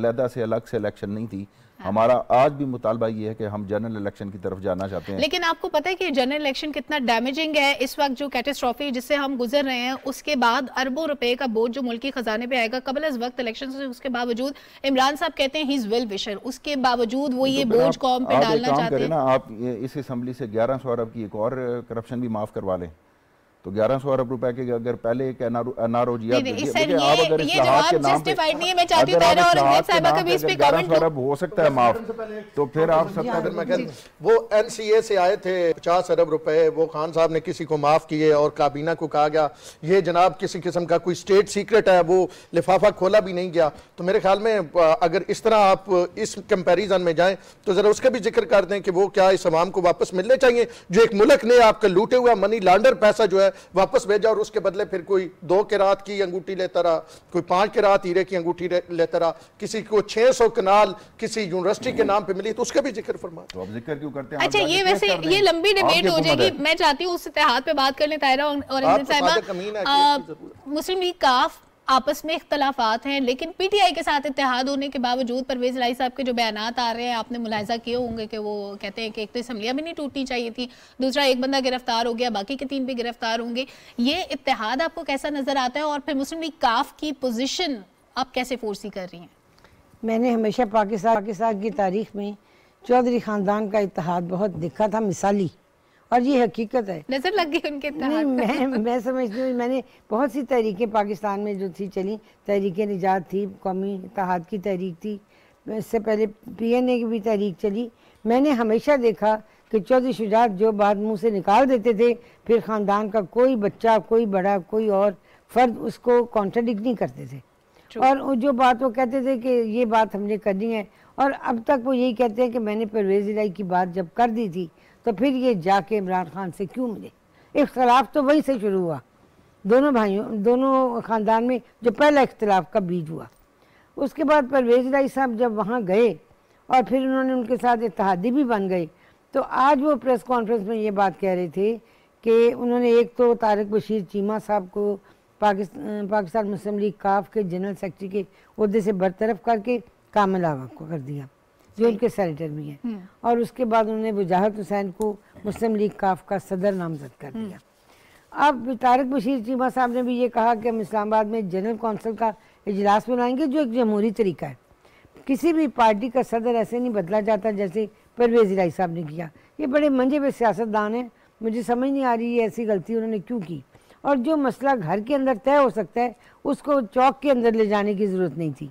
Speaker 3: अलहदा से अलग से इलेक्शन नहीं थी हाँ। हमारा आज भी मुतालबा ये है कि हम जनरल इलेक्शन की तरफ जाना चाहते हैं लेकिन
Speaker 1: आपको पता है कि जनरल इलेक्शन कितना डैमेजिंग है इस वक्त जो कैटेस्ट्रॉफी जिससे हम गुजर रहे हैं उसके बाद अरबों रुपए का बोझ जो मुल्की खजाने पे आएगा कबल इस वक्त इलेक्शन से उसके बावजूद इमरान साहब कहते हैं ही इज वेल विशर उसके बावजूद वो तो ये बोझ कौम पे डालना चाहते हैं ना
Speaker 3: आप इस असम्बली से ग्यारह सौ अरब की एक और करप्शन भी माफ करवा लें तो ग्यारह सौ अरब रुपए के अगर पहले एक एनआरओ जी
Speaker 1: अरब
Speaker 2: हो सकता है माफ तो फिर आप वो एन सी ए से आए थे पचास अरब रुपए वो खान साहब ने किसी को माफ किए और काबीना को कहा गया ये जनाब किसी किस्म का कोई स्टेट सीक्रेट है वो लिफाफा खोला भी नहीं गया तो मेरे ख्याल में अगर इस तरह आप इस कंपैरिजन में जाएं तो ज़रा उसका भी जिक्र कर दें कि वो क्या इस अवाम को वापस मिलने चाहिए जो एक मुल्क ने आपका लूटे हुआ मनी लांडर पैसा जो है वापस भेजा और उसके बदले फिर कोई दो के रात की अंगूठी लेता रहा कोई पांच के रात हीरे की अंगूठी लेता रहा किसी को छह सौ कनाल किसी यूनिवर्सिटी के नाम पर मिली तो उसका भी जिक्र फरमा तो जिक्र क्यों करते हैं अच्छा ये वैसे ये लंबी डिबेट हो जाएगी
Speaker 1: मैं चाहती हूँ उस इतिहाद पे बात कर लेता मुस्लिम लीग काफ आपस में इख्तलाफात हैं लेकिन पीटीआई के साथ इतिहाद होने के बावजूद परवेज लाई साहब के जो बयान आ रहे हैं आपने मुलायजा किए होंगे कि वो कहते हैं कि एक तो असम्बलियाँ भी नहीं टूटनी चाहिए थी दूसरा एक बंदा गिरफ्तार हो गया बाकी के तीन भी गिरफ्तार होंगे ये इतिहाद आपको कैसा नज़र आता है और फिर मुस्लिम लीग काफ की पोजिशन आप कैसे फोर्सी कर रही हैं
Speaker 4: मैंने हमेशा पाकिस्तान पाकिस्तान की तारीख में चौधरी ख़ानदान का इतिहाद बहुत देखा था मिसाली और ये हकीकत है
Speaker 1: नजर लग गई उनके नहीं मैं
Speaker 4: मैं समझती हूँ मैंने बहुत सी तहरीकें पाकिस्तान में जो थी चली तहरीक निजात थी कौमी इतिहाद की तहरीक थी इससे पहले पी एन ए की भी तहरीक चली मैंने हमेशा देखा कि चौधरी शुजात जो बात मुंह से निकाल देते थे फिर ख़ानदान का कोई बच्चा कोई बड़ा कोई और फ़र्द उसको कॉन्ट्रडिक नहीं करते थे और जो बात वो कहते थे कि ये बात हमने करनी है और अब तक वो यही कहते हैं कि मैंने परवेज़ इलाई की बात जब कर दी थी तो फिर ये जाके इमरान खान से क्यों मिले इख्तलाफ तो वहीं से शुरू हुआ दोनों भाइयों दोनों ख़ानदान में जो पहला इख्तलाफ का बीज हुआ उसके बाद परवेज राई साहब जब वहाँ गए और फिर उन्होंने उनके साथ इतिहादी भी बन गए तो आज वो प्रेस कॉन्फ्रेंस में ये बात कह रहे थे कि उन्होंने एक तो तारक बशीर चीमा साहब को पाकिस्तान पाकिस्तान मुस्लिम लीग काफ के जनरल सेक्रेटरी के अहदे से बरतरफ करके कामिल को कर दिया जो उनके सेनेटर भी हैं हम्म। और उसके बाद उन्होंने वजाहत हुसैन को मुस्लिम लीग काफ का सदर नामजद कर हम्म। दिया अब तारक बशीर चीमा साहब ने भी ये कहा कि हम इस्लामाबाद में जनरल कौंसिल का इजलास बनाएंगे जो एक जमहूरी तरीका है किसी भी पार्टी का सदर ऐसे नहीं बदला जाता जैसे परवेज इलाई साहब ने किया ये बड़े मंजे हुए सियासतदान हैं मुझे समझ नहीं आ रही है ऐसी गलती उन्होंने क्यों की और जो मसला घर के अंदर तय हो सकता है उसको चौक के अंदर ले जाने की ज़रूरत नहीं थी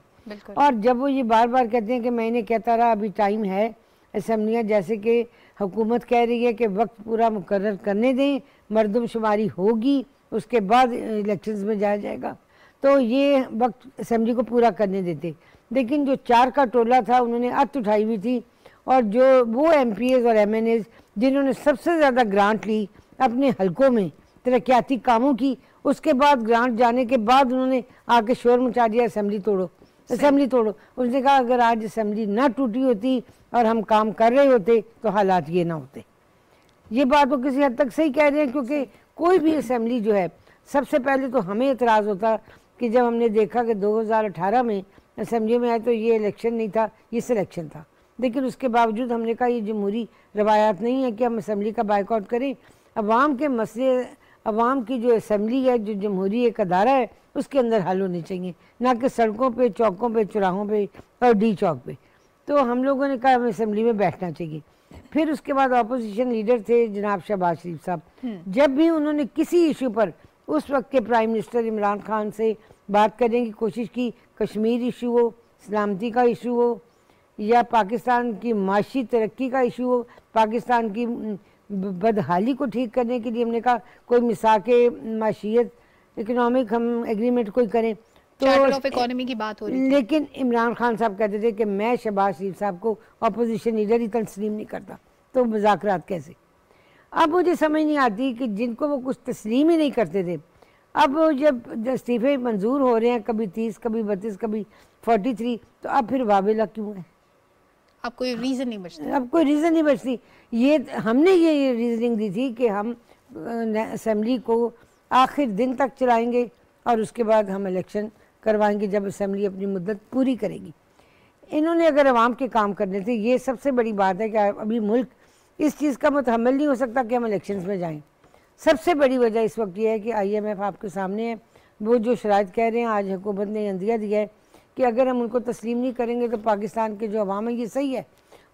Speaker 4: और जब वो ये बार बार कहते हैं कि मैंने कहता रहा अभी टाइम है असम्बलियाँ जैसे कि हुकूमत कह रही है कि वक्त पूरा मुकर करने दें मरदमशुमारी होगी उसके बाद इलेक्शंस में जाया जाएगा तो ये वक्त असम्बली को पूरा करने देते लेकिन जो चार का टोला था उन्होंने अत उठाई हुई थी और जो वो एम और एम जिन्होंने सबसे ज़्यादा ग्रांट ली अपने हलकों में तरक्याती कामों की उसके बाद ग्रांट जाने के बाद उन्होंने आके शोर मचा दिया असम्बली तोड़ो असम्बली तोड़ो उसने कहा अगर आज असम्बली ना टूटी होती और हम काम कर रहे होते तो हालात ये ना होते ये बात वो किसी हद तक सही कह रहे हैं क्योंकि कोई भी असम्बली जो है सबसे पहले तो हमें इतराज़ होता कि जब हमने देखा कि 2018 में असम्बली में आए तो ये इलेक्शन नहीं था ये सिलेक्शन था लेकिन उसके बावजूद हमने कहा ये जमहूरी रवायात नहीं है कि हम असम्बली का बाइकआउट करें अवाम के मसले अवाम की जो असम्बली है जो जमहूरी एक अदारा है उसके अंदर हल होने चाहिए ना कि सड़कों पर चौकों पर चुराहों पर और डी चौक पर तो हम लोगों ने कहा हमें असम्बली में बैठना चाहिए फिर उसके बाद अपोजिशन लीडर थे जनाब शहबाज शरीफ साहब हम्म। जब भी उन्होंने किसी इशू पर उस वक्त के प्राइम मिनिस्टर इमरान खान से बात करने की कोशिश की कश्मीर इशू हो सलामती का इशू हो या पाकिस्तान की माशी तरक्की का इशू हो पाकिस्तान की बदहाली को ठीक करने के लिए हमने कहा कोई मिसाक माशियत इकनॉमिक हम एग्रीमेंट कोई करें तो
Speaker 1: इकोनॉमी की बात हो रही
Speaker 4: लेकिन इमरान खान साहब कहते थे कि मैं शहबाज शरीफ साहब को अपोजिशन लीडर ही तस्लीम नहीं करता तो मुजाकर कैसे अब मुझे समझ नहीं आती कि जिनको वो कुछ तस्लीम ही नहीं करते थे अब जब इस्तीफे मंजूर हो रहे हैं कभी तीस कभी बत्तीस कभी फोर्टी थ्री तो अब फिर वाबिला क्यों है
Speaker 1: अब कोई रीज़न नहीं बचती अब कोई
Speaker 4: रीज़न नहीं बचती ये हमने ये, रीजनिंग दी थी कि हम असम्बली को आखिर दिन तक चलाएंगे और उसके बाद हम इलेक्शन करवाएंगे जब असम्बली अपनी मुद्दत पूरी करेगी इन्होंने अगर आवाम के काम करने थे ये सबसे बड़ी बात है कि अभी मुल्क इस चीज़ का मतहमल नहीं हो सकता कि हम इलेक्शन में जाएँ सबसे बड़ी वजह इस वक्त यह है कि आई एम एफ आपके सामने है वो जो शराज कह रहे हैं आज हुकूमत ने अंदिया दिया है कि अगर हम उनको तस्लीम नहीं करेंगे तो पाकिस्तान के जो अवाम है ये सही है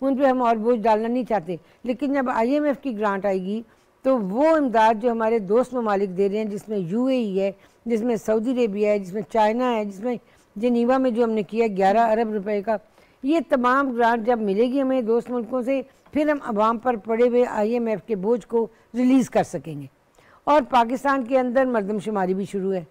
Speaker 4: उन पर हम और बोझ डालना नहीं चाहते लेकिन जब आई की ग्रांट आएगी तो वो इमदाद जो हमारे दोस्त ममालिक दे रहे हैं जिसमें यू e है जिसमें सऊदी अरेबिया है जिसमें चाइना है जिसमें जनीवा में जो हमने किया ग्यारह अरब रुपये का ये तमाम ग्रांट जब मिलेगी हमें दोस्त मुल्कों से फिर हम आवाम पर पड़े हुए आई एम एफ़ के बोझ को रिलीज़ कर सकेंगे और पाकिस्तान के अंदर मरदमशुमारी भी शुरू है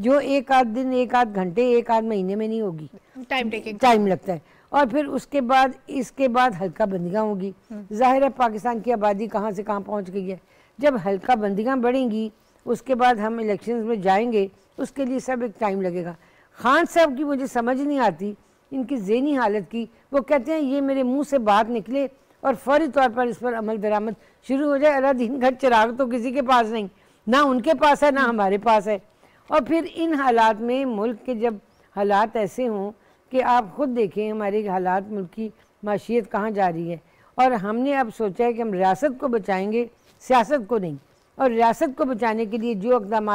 Speaker 4: जो एक आध दिन एक आध घंटे एक आध महीने में नहीं होगी टाइम टेकिंग टाइम लगता है और फिर उसके बाद इसके बाद हल्का बंदियाँ होगी हम्म। जाहिर है पाकिस्तान की आबादी कहाँ से कहाँ पहुँच गई है जब हल्का बंदियाँ बढ़ेंगी उसके बाद हम इलेक्शन में जाएंगे उसके लिए सब एक टाइम लगेगा खान साहब की मुझे समझ नहीं आती इनकी जहनी हालत की वो कहते हैं ये मेरे मुंह से बात निकले और फौरी तौर पर इस पर अमल दरामद शुरू हो जाए अला दिन घर चिराग तो किसी के पास नहीं ना उनके पास है ना हमारे पास है और फिर इन हालात में मुल्क के जब हालात ऐसे हों कि आप ख़ुद देखें हमारे हालात मुल्क की माशियत कहाँ जा रही है और हमने अब सोचा है कि हम रियासत को बचाएंगे सियासत को नहीं और रियासत को बचाने के लिए जो इकदाम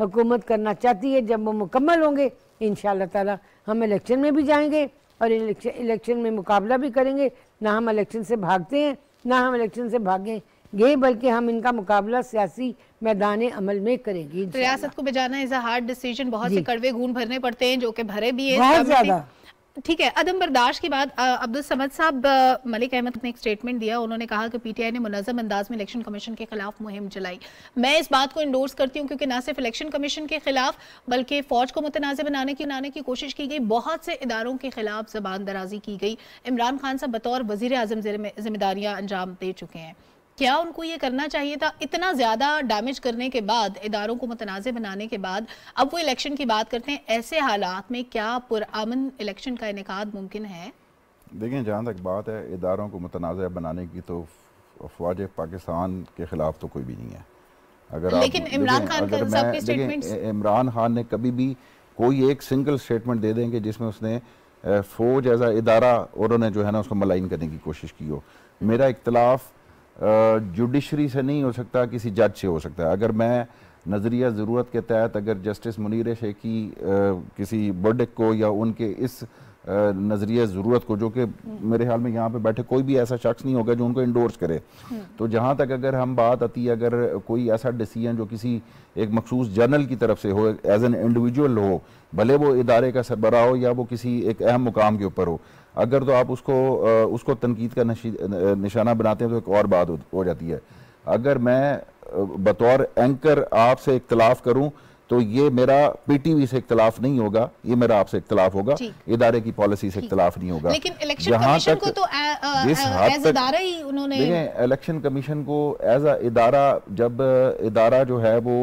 Speaker 4: हुकूमत करना चाहती है जब वो मुकम्मल होंगे इन ताला हम इलेक्शन में भी जाएंगे और इलेक्शन में मुकाबला भी करेंगे ना हम इलेक्शन से भागते हैं ना हम इलेक्शन से भागें गए बल्कि हम इनका मुकाबला सियासी मैदान अमल में करेंगी रियासत
Speaker 1: को बजाना इज अ हार्ड डिसीजन बहुत से कड़वे घून भरने पड़ते हैं जो कि भरे भी है ठीक है अदम बर्दाश्त के बाद अब्दुल समद साहब मलिक अहमद ने एक स्टेटमेंट दिया उन्होंने कहा कि पीटीआई ने मुनजम अंदाज में इलेक्शन कमीशन के खिलाफ मुहिम चलाई मैं इस बात को इंडोर्स करती हूं क्योंकि ना सिर्फ इलेक्शन कमीशन के खिलाफ बल्कि फौज को मुतनाज़ बनाने की बनाने की कोशिश की गई बहुत से इदारों के खिलाफ जबान दराजी की गई इमरान खान साहब बतौर वजीर अजम जिम्मेदारियां अंजाम दे चुके हैं क्या उनको ये करना चाहिए था इतना ज़्यादा डैमेज करने के बाद इदारों को मतनाज़ बनाने के बाद अब वो इलेक्शन की बात करते हैं ऐसे हालात में क्या पुरान इलेक्शन का इनका मुमकिन है
Speaker 3: देखें जहाँ तक बात है इदारों को मतनाज़ बनाने की तो अफवाज पाकिस्तान के ख़िलाफ़ तो कोई भी नहीं है अगर लेकिन इमरान खान अगर मैं देखें, इमरान खान ने कभी भी कोई एक सिंगल स्टेटमेंट दे देंगे जिसमें उसने फ़ौज एज अ इदारा उन्होंने जो है ना उसको मलाइन करने की कोशिश की हो मेरा इख्तलाफ जुडिशरी से नहीं हो सकता किसी जज से हो सकता है अगर मैं नज़रिया ज़रूरत के तहत अगर जस्टिस मुनीर शेखी किसी बर्डे को या उनके इस नज़रिया ज़रूरत को जो कि मेरे ख्याल में यहाँ पे बैठे कोई भी ऐसा शख्स नहीं होगा जो उनको इंडोर्स करे तो जहाँ तक अगर हम बात आती है अगर कोई ऐसा डिसीजन जो किसी एक मखसूस जर्नल की तरफ से हो एज एन इंडिविजुअल हो भले वो इदारे का सरबरा हो या वो किसी एक अहम मुकाम के ऊपर हो अगर तो आप उसको उसको तनकीद का निशाना बनाते हैं तो एक और बात हो जाती है अगर मैं बतौर एंकर आपसे इख्तलाफ करूं तो ये मेरा पीटीवी से इख्तलाफ नहीं होगा ये मेरा आपसे इख्तलाफ होगा इदारे की पॉलिसी से इख्तलाफ नहीं होगा लेकिन इलेक्शन को तो जिस ही उन्होंने इलेक्शन कमीशन को एज अ इदारा जब इदारा जो है वो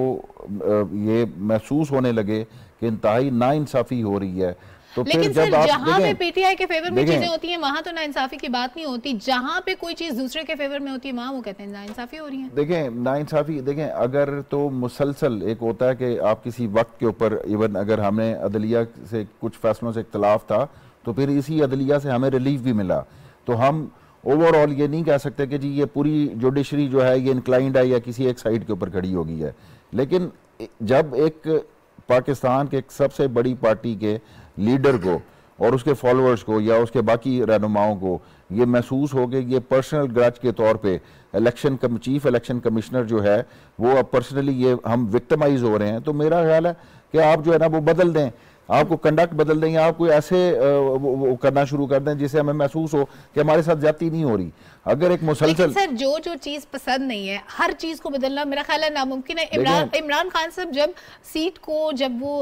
Speaker 3: ये महसूस होने लगे कि इंतहाई इंसाफी हो रही है तो लेकिन सर जहाँ पे
Speaker 1: पीटीआई के फेवर में चीजें होती हैं वहाँ तो ना इंसाफी की बात नहीं होती जहाँ पे कोई चीज दूसरे के फेवर में होती है वहाँ वो कहते हैं ना इंसाफी हो रही है
Speaker 3: देखें ना इंसाफी देखें अगर तो मुसलसल एक होता है कि आप किसी वक्त के ऊपर इवन अगर हमने अदलिया से कुछ फैसलों से इख्तलाफ था तो फिर इसी अदलिया से हमें रिलीफ भी मिला तो हम ओवरऑल ये नहीं कह सकते कि जी ये पूरी जुडिशरी जो है ये इंक्लाइंड है या किसी एक साइड के ऊपर खड़ी होगी है लेकिन जब एक पाकिस्तान के सबसे बड़ी पार्टी के लीडर को और उसके फॉलोअर्स को या उसके बाकी रहनुमाओं को ये महसूस हो कि ये पर्सनल ग्रज के तौर पे इलेक्शन कम चीफ इलेक्शन कमिश्नर जो है वो अब पर्सनली ये हम विक्टमाइज हो रहे हैं तो मेरा ख्याल है कि आप जो है ना वो बदल दें आपको कंडक्ट बदल देंगे आप कोई ऐसे वो, करना शुरू कर दें जिसे हमें महसूस हो कि हमारे साथ जाती नहीं हो रही अगर एक
Speaker 2: मुसलसल सर
Speaker 1: जो जो चीज पसंद नहीं है हर चीज को बदलना मेरा ख्याल है नामुमकिन है इमरान इमरान खान साहब जब सीट को जब वो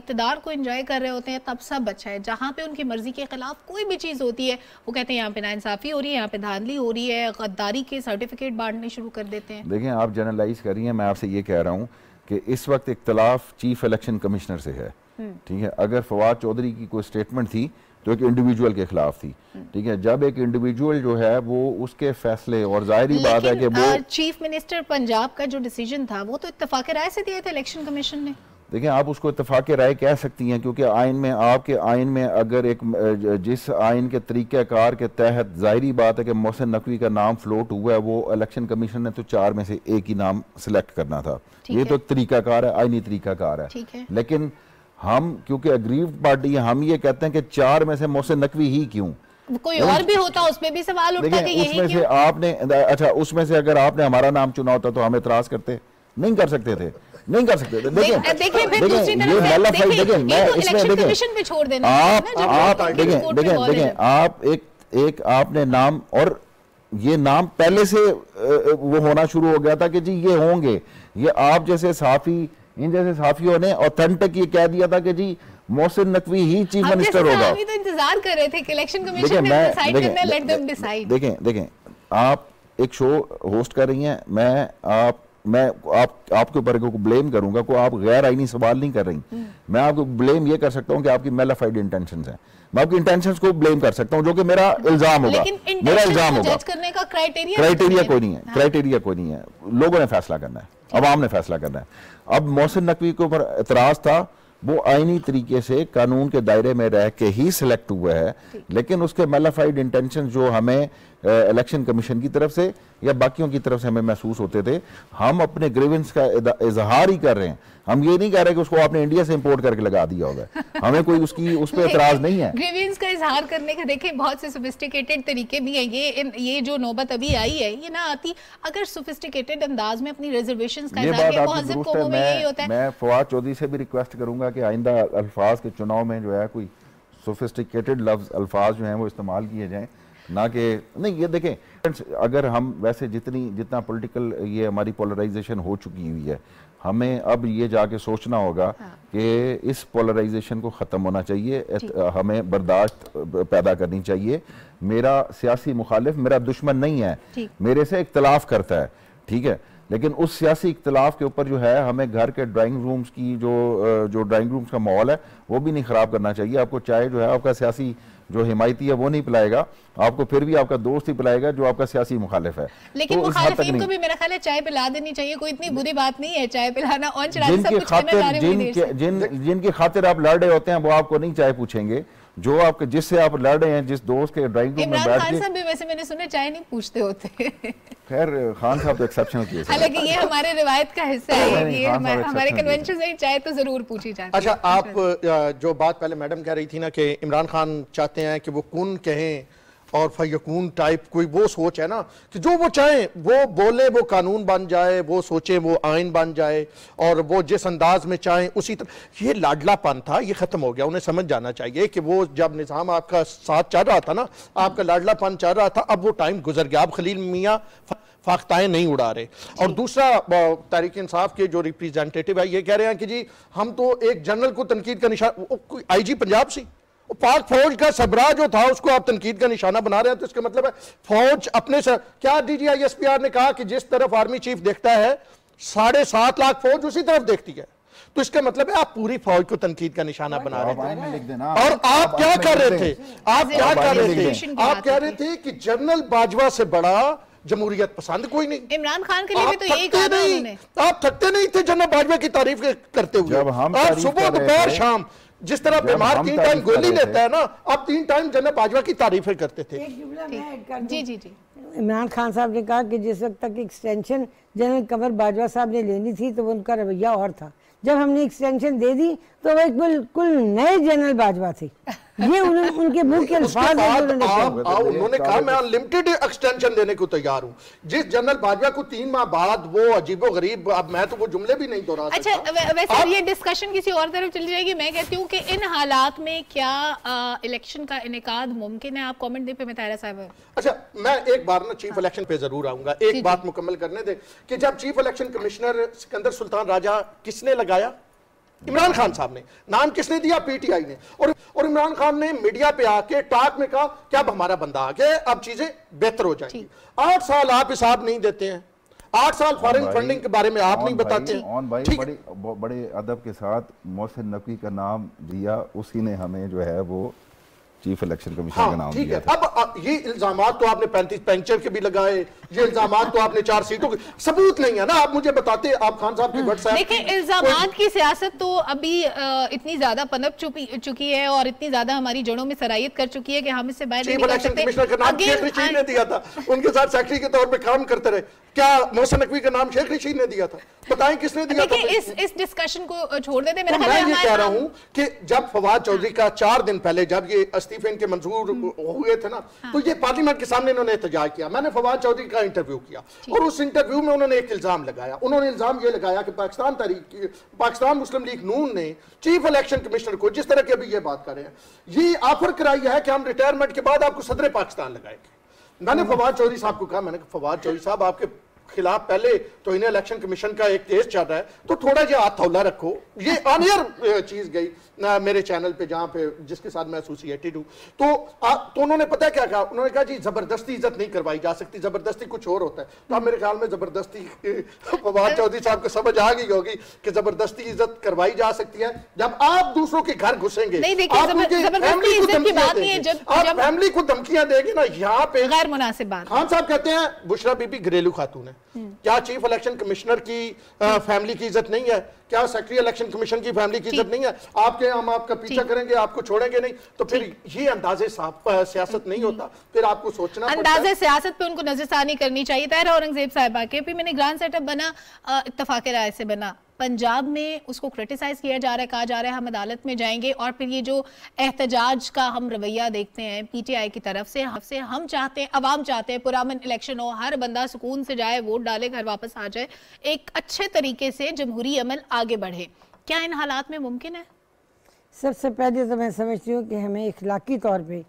Speaker 1: इकतदार को इंजॉय कर रहे होते हैं तब सब अच्छा है जहाँ पे उनकी मर्जी के खिलाफ कोई भी चीज होती है वो कहते हैं यहाँ पे नाइंसाफी हो रही है यहाँ पे धांधली हो रही है गद्दारी के सर्टिफिकेट बांटने शुरू कर देते हैं
Speaker 3: देखें आप जर्नलाइज कर मैं आपसे ये कह रहा हूँ कि इस वक्त इख्तलाफ चीफ इलेक्शन कमिश्नर से है हम्म। ठीक है अगर फवाद चौधरी की कोई स्टेटमेंट थी तो एक इंडिविजुअल के खिलाफ थी हम्म। ठीक है जब एक इंडिविजुअल जो है वो उसके फैसले और जाहिर बात है कि वो
Speaker 1: चीफ मिनिस्टर पंजाब का जो डिसीजन था वो तो इतफाक राय से दिया थे इलेक्शन कमीशन ने
Speaker 3: देखिए आप उसको इतफाक़ राय कह सकती हैं क्योंकि आइन में आपके आइन में अगर एक जिस आइन के कार के तहत ज़ाहरी बात है कि मोहसिन नकवी का नाम फ्लोट हुआ है वो इलेक्शन कमीशन ने तो चार में से एक ही नाम सेलेक्ट करना था ये तो तरीक़ाकार है आइनी तरीक़ाकार है।, है लेकिन हम क्योंकि अग्रीव पार्टी हम ये कहते हैं कि चार में से मोहसिन नकवी ही क्यों
Speaker 1: कोई और भी होता उसमें भी सवाल उठता कि उसमें से
Speaker 3: आपने अच्छा उसमें से अगर आपने हमारा नाम चुना होता तो हम एतराज़ करते नहीं कर सकते थे नहीं कर सकते
Speaker 1: तो
Speaker 3: आप एक आपने नाम और ये नाम पहले से वो होना शुरू हो गया था कि जी ये होंगे ये आप जैसे साफी इन जैसे साफियों ने ऑथेंटिक ये कह दिया था कि जी मोहसिन नकवी ही चीफ मिनिस्टर होगा तो
Speaker 1: इंतजार कर रहे थे कि इलेक्शन कमीशन ने डिसाइड देखें, लेट देम डिसाइड
Speaker 3: देखें देखें आप एक शो होस्ट कर रही हैं मैं आप मैं आप आपके ऊपर को ब्लेम करूंगा को आप गैर आईनी सवाल नहीं कर रही हम्म। मैं आपको ब्लेम ये कर सकता हूं कि आपकी मेलाफाइड इंटेंशन है मैं आपकी इंटेंशन को ब्लेम कर सकता हूं जो कि मेरा इल्जाम होगा मेरा इल्जाम होगा
Speaker 1: क्राइटेरिया तो कोई नहीं है
Speaker 3: क्राइटेरिया हाँ। कोई नहीं है लोगों ने फैसला करना है अवाम ने फैसला करना है अब मोहसिन नकवी के ऊपर एतराज था वो आईनी तरीके से कानून के दायरे में रह के ही सिलेक्ट हुआ है लेकिन उसके मेलाफाइड इंटेंशन जो हमें इलेक्शन कमीशन की तरफ से या बाकियों की तरफ से हमें महसूस होते थे हम अपने ग्रीवेंस का इजहार ही कर रहे हैं हम ये नहीं कह रहे कि उसको आपने इंडिया से इंपोर्ट करके लगा दिया होगा हमें कोई उसकी उस पर एतराज नहीं है
Speaker 1: ग्रीवेंस का इजहार करने का देखें बहुत से सोफिस्टिकेटेड तरीके भी हैं ये ये जो नौबत अभी आई है ये ना आती अगर सोफिस्टिकेटेड अंदाज में अपनी रिजर्वेशन का मैं
Speaker 3: फवाद चौधरी से भी रिक्वेस्ट करूंगा कि आइंदा अल्फाज के चुनाव में जो है कोई सोफिस्टिकेटेड लफ्ज अल्फाज जो हैं वो इस्तेमाल किए जाएँ ना कि नहीं ये देखें अगर हम वैसे जितनी जितना पॉलिटिकल ये हमारी पोलराइजेशन हो चुकी हुई है हमें अब ये जाके सोचना होगा हाँ। कि इस पोलराइजेशन को ख़त्म होना चाहिए हमें बर्दाश्त पैदा करनी चाहिए मेरा सियासी मुखालिफ मेरा दुश्मन नहीं है मेरे से इख्तलाफ करता है ठीक है लेकिन उस सियासी इख्तलाफ के ऊपर जो है हमें घर के ड्राइंग रूम्स की जो जो ड्राइंग रूम्स का माहौल है वो भी नहीं ख़राब करना चाहिए आपको चाहे जो है आपका सियासी जो हिमायती है वो नहीं पिलाएगा आपको फिर भी आपका दोस्त ही पिलाएगा जो आपका सियासी मुखालिफ है लेकिन तो मुखालिफ को भी
Speaker 1: मेरा ख्याल है चाय पिला देनी चाहिए कोई इतनी बुरी बात नहीं है चाय पिलाना और जिनके
Speaker 3: जिनकी खातिर आप लड़ रहे होते हैं वो आपको नहीं चाय पूछेंगे जो आपके जिससे आप लड़ रहे हैं जिस दोस्त के ड्राइंग रूम में बैठ खान साहब
Speaker 1: भी वैसे मैंने सुने चाय नहीं पूछते होते
Speaker 2: खैर खान साहब तो एक्सेप्शनल केस
Speaker 1: हालांकि ये हमारे रिवायत का हिस्सा है ये हमारे कन्वेंशन से चाय तो जरूर पूछी जाती अच्छा, है अच्छा
Speaker 2: आप जो बात पहले मैडम कह रही थी ना कि इमरान खान चाहते हैं कि वो कौन कहें और फयकून टाइप कोई वो सोच है ना कि जो वो चाहें वो बोले वो कानून बन जाए वो सोचें वो आइन बन जाए और वो जिस अंदाज में चाहें उसी तरह ये लाडलापन था ये ख़त्म हो गया उन्हें समझ जाना चाहिए कि वो जब निज़ाम आपका साथ चल रहा था ना आपका लाडलापन चल रहा था अब वो टाइम गुजर गया अब खलील मियाँ फाख्ताएँ नहीं उड़ा रहे और दूसरा तहरीक इंसाफ के जो रिप्रजेंटेटिव है ये कह रहे हैं कि जी हम तो एक जनरल को तनकीद का निशान आई जी पंजाब सी पाक फौज का सबरा जो था उसको आप तनकीद का निशाना बना रहे हैं तो इसका मतलब है फौज अपने सर, क्या D G I S P R ने कहा कि जिस तरफ आर्मी चीफ देखता है साढ़े सात लाख फौज उसी तरफ देखती है तो इसका मतलब है आप पूरी फौज को तनकीद का निशाना बना रहे थे और आप क्या कर रहे थे आप क्या कर रहे थे आप कह रहे थे कि जनरल बाजवा से बड़ा जमहूरियत पसंद कोई नहीं
Speaker 1: इमरान खान के लिए भी तो यही कहा नहीं
Speaker 2: आप थकते नहीं थे जनरल बाजवा की तारीफ करते हुए आप सुबह दोपहर शाम जिस तरह बीमार तीन टाइम गोली लेता है ना आप तीन टाइम जनरल बाजवा की तारीफें करते थे
Speaker 4: इमरान खान साहब ने कहा कि जिस वक्त तक एक्सटेंशन जनरल कमर बाजवा साहब ने लेनी थी तो उनका रवैया और था जब हमने एक्सटेंशन दे दी तो वो एक बिल्कुल नए जनरल बाजवा थे ये उन्होंने उनके मुंह के अल्फाज उन्होंने कहा
Speaker 2: मैं अनलिमिटेड एक्सटेंशन देने को तैयार हूँ जिस जनरल बाजवा को तीन माह बाद वो अजीबो गरीब अब मैं तो वो जुमले भी नहीं दोहरा अच्छा
Speaker 1: वैसे आप... ये डिस्कशन किसी और तरफ चली जाएगी मैं कहती हूँ कि इन हालात में क्या इलेक्शन का इनका मुमकिन है आप कॉमेंट दे पे मैं साहब
Speaker 2: अच्छा मैं एक बार ना चीफ इलेक्शन हाँ। पे जरूर आऊंगा एक बात मुकम्मल करने दे की जब chief election commissioner Sikandar Sultan Raja किसने लगाया इमरान खान साहब ने नाम किसने दिया पीटीआई ने और और इमरान खान ने मीडिया पे आके टाक में कहा कि अब हमारा बंदा आ गया अब चीजें बेहतर हो जाएंगी आठ साल आप हिसाब नहीं देते हैं आठ साल फॉरेन फंडिंग के बारे में आप नहीं बताते
Speaker 3: हैं भाई बड़े बड़े अदब के साथ मोहसिन नकवी का नाम दिया उसी ने हमें जो है वो चीफ इलेक्शन कमीशन हाँ, का नाम दिया था
Speaker 2: अब ये इल्जाम तो आपने पैंतीस पेंचर के भी लगाए ये इल्जाम तो आपने चार सीटों के सबूत नहीं है ना आप मुझे बताते आप खान साहब की व्हाट्सएप देखिए इल्जाम
Speaker 1: की सियासत तो अभी इतनी ज्यादा पनप चुकी है और इतनी ज्यादा हमारी जड़ों में सराहियत कर चुकी है कि हम इससे बाहर चीफ इलेक्शन कमिश्नर का नाम शेख
Speaker 2: रशीद ने दिया था उनके साथ सेक्रेटरी के तौर पर काम करते रहे क्या मोहसन नकवी का नाम शेख रशीद ने दिया था बताएं किसने दिया था इस इस
Speaker 1: डिस्कशन को छोड़ देते तो मैं ये कह रहा हूँ
Speaker 2: कि जब फवाद चौधरी का चार दिन पहले जब ये इस्तीफे इनके मंजूर हम्म। हुए थे ना हाँ। तो ये पार्लियामेंट के सामने इन्होंने एहतजाज किया मैंने फवाद चौधरी का इंटरव्यू किया और उस इंटरव्यू में उन्होंने एक इल्ज़ाम लगाया उन्होंने इल्ज़ाम ये लगाया कि पाकिस्तान तारीख पाकिस्तान मुस्लिम लीग नून ने चीफ इलेक्शन कमिश्नर को जिस तरह की अभी ये बात कर रहे हैं ये ऑफर कराई है कि हम रिटायरमेंट के बाद आपको सदर पाकिस्तान लगाएंगे मैंने हम्म। फवाद चौधरी साहब को कहा मैंने कहा फवाद चौधरी साहब आपके खिलाफ पहले तो इन्हें इलेक्शन कमीशन का एक केस चल रहा है तो थोड़ा जो हाथ थौला रखो ये अनियर चीज गई मेरे चैनल पे जहाँ पे जिसके साथ मैं एसोसिएटेड हूँ तो आ, तो उन्होंने पता क्या कहा उन्होंने कहा जी जबरदस्ती इज्जत नहीं करवाई जा सकती जबरदस्ती कुछ और होता है तो अब मेरे ख्याल में जबरदस्ती फवाद चौधरी साहब को समझ आ गई होगी कि जबरदस्ती इज्जत करवाई जा सकती है जब आप दूसरों के घर घुसेंगे आप फैमिली को धमकियां देंगे ना यहाँ पे गैर मुनासिब खान साहब कहते हैं बुशरा बीबी घरेलू खातून है हम्म। क्या चीफ इलेक्शन कमिश्नर की फैमिली हम्म। की इज्जत नहीं है क्या सेक्रेटरी इलेक्शन कमीशन की फैमिली की इज्जत नहीं है आपके हम आपका पीछा करेंगे आपको छोड़ेंगे नहीं तो फिर ये अंदाजे सियासत नहीं होता फिर आपको सोचना अंदाजे
Speaker 1: सियासत पे उनको नजरसानी करनी चाहिए तहरा औरंगजेब साहब आके भी मैंने ग्रांड सेटअप बना इतफाक राय से बना पंजाब में उसको क्रिटिसाइज़ किया जा रहा है कहा जा रहा है हम अदालत में जाएंगे और फिर ये जो एहतजाज का हम रवैया देखते हैं पीटीआई की तरफ से हम से हम चाहते हैं अवाम चाहते हैं पुरामन इलेक्शन हो हर बंदा सुकून से जाए वोट डाले घर वापस आ जाए एक अच्छे तरीके से जमहूरी अमल आगे बढ़े क्या इन हालात में मुमकिन है
Speaker 4: सबसे पहले तो मैं समझती हूँ कि हमें इखलाकी तौर पर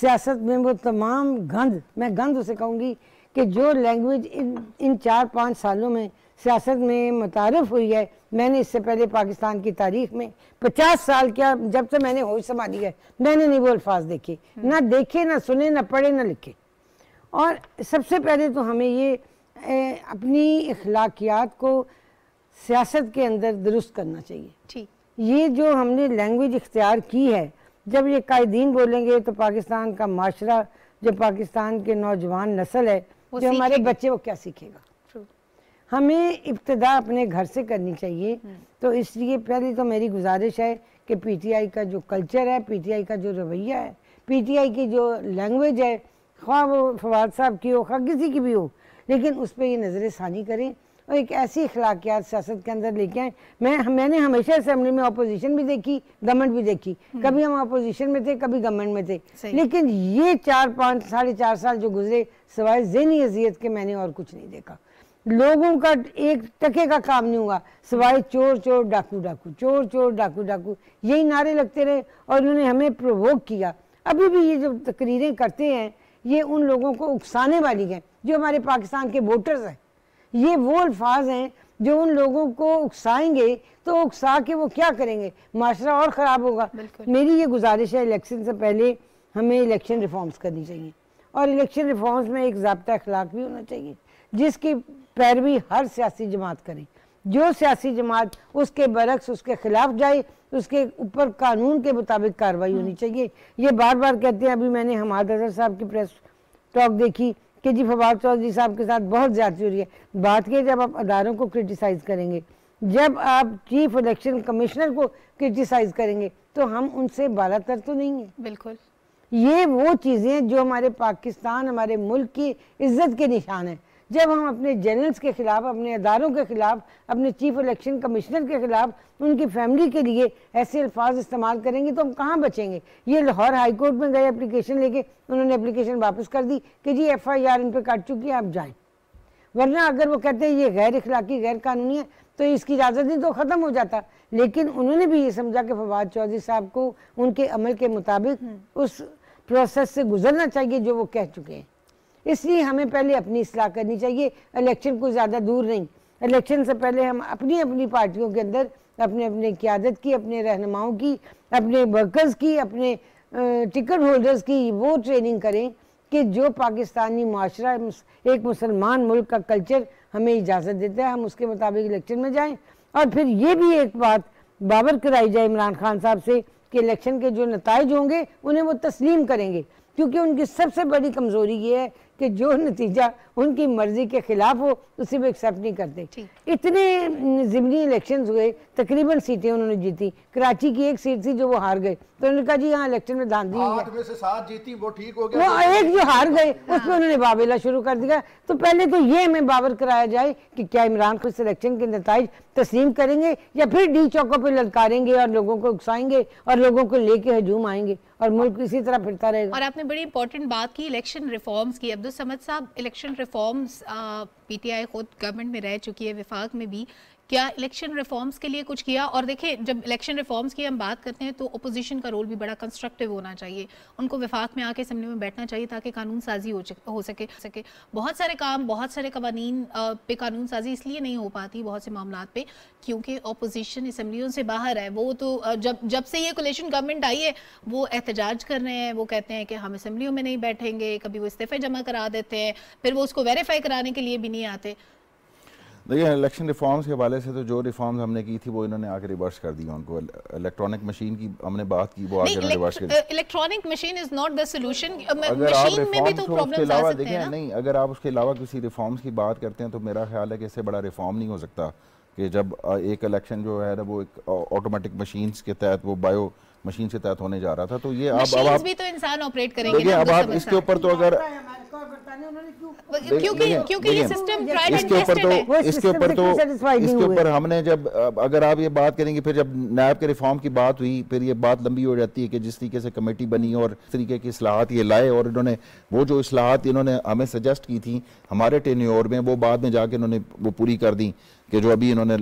Speaker 4: सियासत में वो तमाम गंद मैं गंद उसे कहूँगी कि जो लैंग्वेज इन इन चार पाँच सालों में सियासत में मुतारफ़ हुई है मैंने इससे पहले पाकिस्तान की तारीख में पचास साल क्या जब से मैंने होश संभाली है मैंने नहीं वो अल्फाज देखे हम्म। ना देखे ना सुने ना पढ़े ना लिखे और सबसे पहले तो हमें ये ए, अपनी अखलाकियात को सियासत के अंदर दुरुस्त करना चाहिए ठीक ये जो हमने लैंग्वेज इख्तियार की है जब ये कायदीन बोलेंगे तो पाकिस्तान का माशरा जो पाकिस्तान के नौजवान नस्ल है जो हमारे बच्चे वो क्या सीखेगा हमें इब्तदा अपने घर से करनी चाहिए हम्म। तो इसलिए पहले तो मेरी गुजारिश है कि पीटीआई का जो कल्चर है पीटीआई का जो रवैया है पीटीआई की जो लैंग्वेज है ख्वाह वो फवाद साहब की हो ख किसी की भी हो लेकिन उस पर ये नज़र षानी करें और एक ऐसी अखलाकियात सियासत के अंदर लेके आए मैं मैंने हमेशा असम्बली में अपोजिशन भी देखी गवर्नमेंट भी देखी हम्म। कभी हम अपोजिशन में थे कभी गवर्नमेंट में थे लेकिन ये चार पाँच साढ़े चार साल जो गुजरे सवाए जहनी अजियत के मैंने और कुछ नहीं देखा लोगों का एक टके का काम नहीं हुआ सिवाय चोर चोर डाकू डाकू चोर चोर डाकू डाकू यही नारे लगते रहे और उन्होंने हमें प्रवोक किया अभी भी ये जो तकरीरें करते हैं ये उन लोगों को उकसाने वाली हैं जो हमारे पाकिस्तान के वोटर्स हैं ये वो अल्फाज हैं जो उन लोगों को उकसाएंगे तो उकसा के वो क्या करेंगे माशरा और ख़राब होगा मेरी ये गुजारिश है इलेक्शन से पहले हमें इलेक्शन रिफॉर्म्स करनी चाहिए और इलेक्शन रिफॉर्म्स में एक जबता अखलाक भी होना चाहिए जिसकी पैरवी हर सियासी जमात करे जो सियासी जमात उसके बरक्स उसके खिलाफ जाए उसके ऊपर कानून के मुताबिक कार्रवाई होनी हम्म। चाहिए ये बार बार कहते हैं अभी मैंने हमाद अजहर साहब की प्रेस टॉक देखी कि जी फवाद चौधरी साहब के साथ बहुत ज्यादा हो रही है बात की जब आप अदारों को क्रिटिसाइज़ करेंगे जब आप चीफ इलेक्शन कमिश्नर को क्रिटिसाइज़ करेंगे तो हम उनसे बालातर तो नहीं है बिल्कुल ये वो चीज़ें जो हमारे पाकिस्तान हमारे मुल्क की इज्जत के निशान है जब हम अपने जनरल्स के ख़िलाफ़ अपने अदारों के ख़िलाफ़ अपने चीफ इलेक्शन कमिश्नर के ख़िलाफ़ उनकी फैमिली के लिए ऐसे अल्फाज इस्तेमाल करेंगे तो हम कहाँ बचेंगे ये लाहौर हाई कोर्ट में गए एप्लीकेशन लेके उन्होंने एप्लीकेशन वापस कर दी कि जी एफ़ आई आर इन पर काट चुकी है आप जाएँ वरना अगर वो कहते हैं ये गैर अखलाकी गैर कानूनी है तो इसकी इजाज़त नहीं तो ख़त्म हो जाता लेकिन उन्होंने भी ये समझा कि फवाद चौधरी साहब को उनके अमल के मुताबिक हम्म। उस प्रोसेस से गुजरना चाहिए जो वो कह चुके हैं इसलिए हमें पहले अपनी असलाह करनी चाहिए इलेक्शन को ज़्यादा दूर नहीं इलेक्शन से पहले हम अपनी अपनी पार्टियों के अंदर अपने अपने क्यादत की अपने रहनुमाओं की अपने वर्कर्स की अपने टिकट होल्डर्स की वो ट्रेनिंग करें कि जो पाकिस्तानी माशरा एक मुसलमान मुल्क का कल्चर हमें इजाज़त देता है हम उसके मुताबिक इलेक्शन में जाएं और फिर ये भी एक बात बाबर कराई जाए इमरान खान साहब से कि इलेक्शन के जो नतज होंगे उन्हें वो तस्लीम करेंगे क्योंकि उनकी सबसे बड़ी कमज़ोरी ये है कि जो नतीजा उनकी मर्जी के खिलाफ हो उसे वो एक्सेप्ट नहीं करते इतने ज़िमनी इलेक्शन हुए तकरीबन सीटें उन्होंने जीती कराची की एक सीट थी जो वो हार गए तो उन्होंने कहा जी हाँ इलेक्शन में धान दी वो
Speaker 2: तो एक जो हार गए
Speaker 4: हाँ। उसमें उन्होंने बाबेला शुरू कर दिया तो पहले तो ये हमें बाबर कराया जाए कि क्या इमरान खुद सिलेक्शन के नतज तस्लीम करेंगे या फिर डी चौकों पर ललकारेंगे और लोगों को उकसाएंगे और लोगों को लेके हजूम आएंगे और मुल्क इसी तरह फिरता रहेगा
Speaker 1: और आपने बड़ी इंपॉर्टेंट बात की इलेक्शन रिफॉर्म्स की अब्दुल समद साहब इलेक्शन रिफॉर्म्स पीटीआई uh, खुद गवर्नमेंट में रह चुकी है विफाक में भी क्या इलेक्शन रिफॉर्म्स के लिए कुछ किया और देखिए जब इलेक्शन रिफॉर्म्स की हम बात करते हैं तो ओपोजिशन का रोल भी बड़ा कंस्ट्रक्टिव होना चाहिए उनको विफाक में आके असम्बली में बैठना चाहिए ताकि कानून साजी हो, हो सके सके बहुत सारे काम बहुत सारे कवानी पे कानून साजी इसलिए नहीं हो पाती बहुत से मामला पे क्योंकि अपोजिशन असम्बलियों से बाहर है वो तो जब जब से ये कोलेशन गवर्नमेंट आई है वो एहतजाज कर रहे हैं वो कहते हैं कि हम असम्बलियों में नहीं बैठेंगे कभी वो इस्तीफे जमा करा देते हैं फिर वो उसको वेरीफाई कराने के लिए भी नहीं आते
Speaker 3: देखिए इलेक्शन रिफॉर्म्स के हवाले से तो जो रिफॉर्म्स हमने की थी वो इन्होंने आगे रिवर्स कर दी उनको इलेक्ट्रॉनिक मशीन की हमने बात की वो आगे रिवर्स कर दी
Speaker 1: electronic machine is not the solution अगर आप रिफॉर्म्स तो उसके अलावा देखें
Speaker 3: नहीं अगर आप उसके अलावा किसी रिफॉर्म्स की बात करते हैं तो मेरा ख्याल है कि इससे बड़ा रिफॉर्म नहीं हो सकता कि जब एक इलेक्शन जो है ना वो एक ऑटोमेटिक मशीन के तहत वो बायो मशीन से तहत होने जा रहा था तो ये अब अब आप भी तो
Speaker 1: इंसान ऑपरेट करेंगे देखिए अब आप इसके ऊपर हाँ। तो अगर क्योंकि क्योंकि ये सिस्टम इसके ऊपर तो इसके ऊपर तो इसके ऊपर
Speaker 3: हमने जब अगर आप ये बात करेंगे फिर जब नायब के रिफॉर्म की बात हुई फिर ये बात लंबी हो जाती है कि जिस तरीके से कमेटी बनी और तरीके की असलाहत ये लाए और इन्होंने वो जो असलाहत इन्होंने हमें सजेस्ट की थी हमारे टेन्योर में वो बाद में जाके इन्होंने वो पूरी कर दी कि जो अभी इन्होंने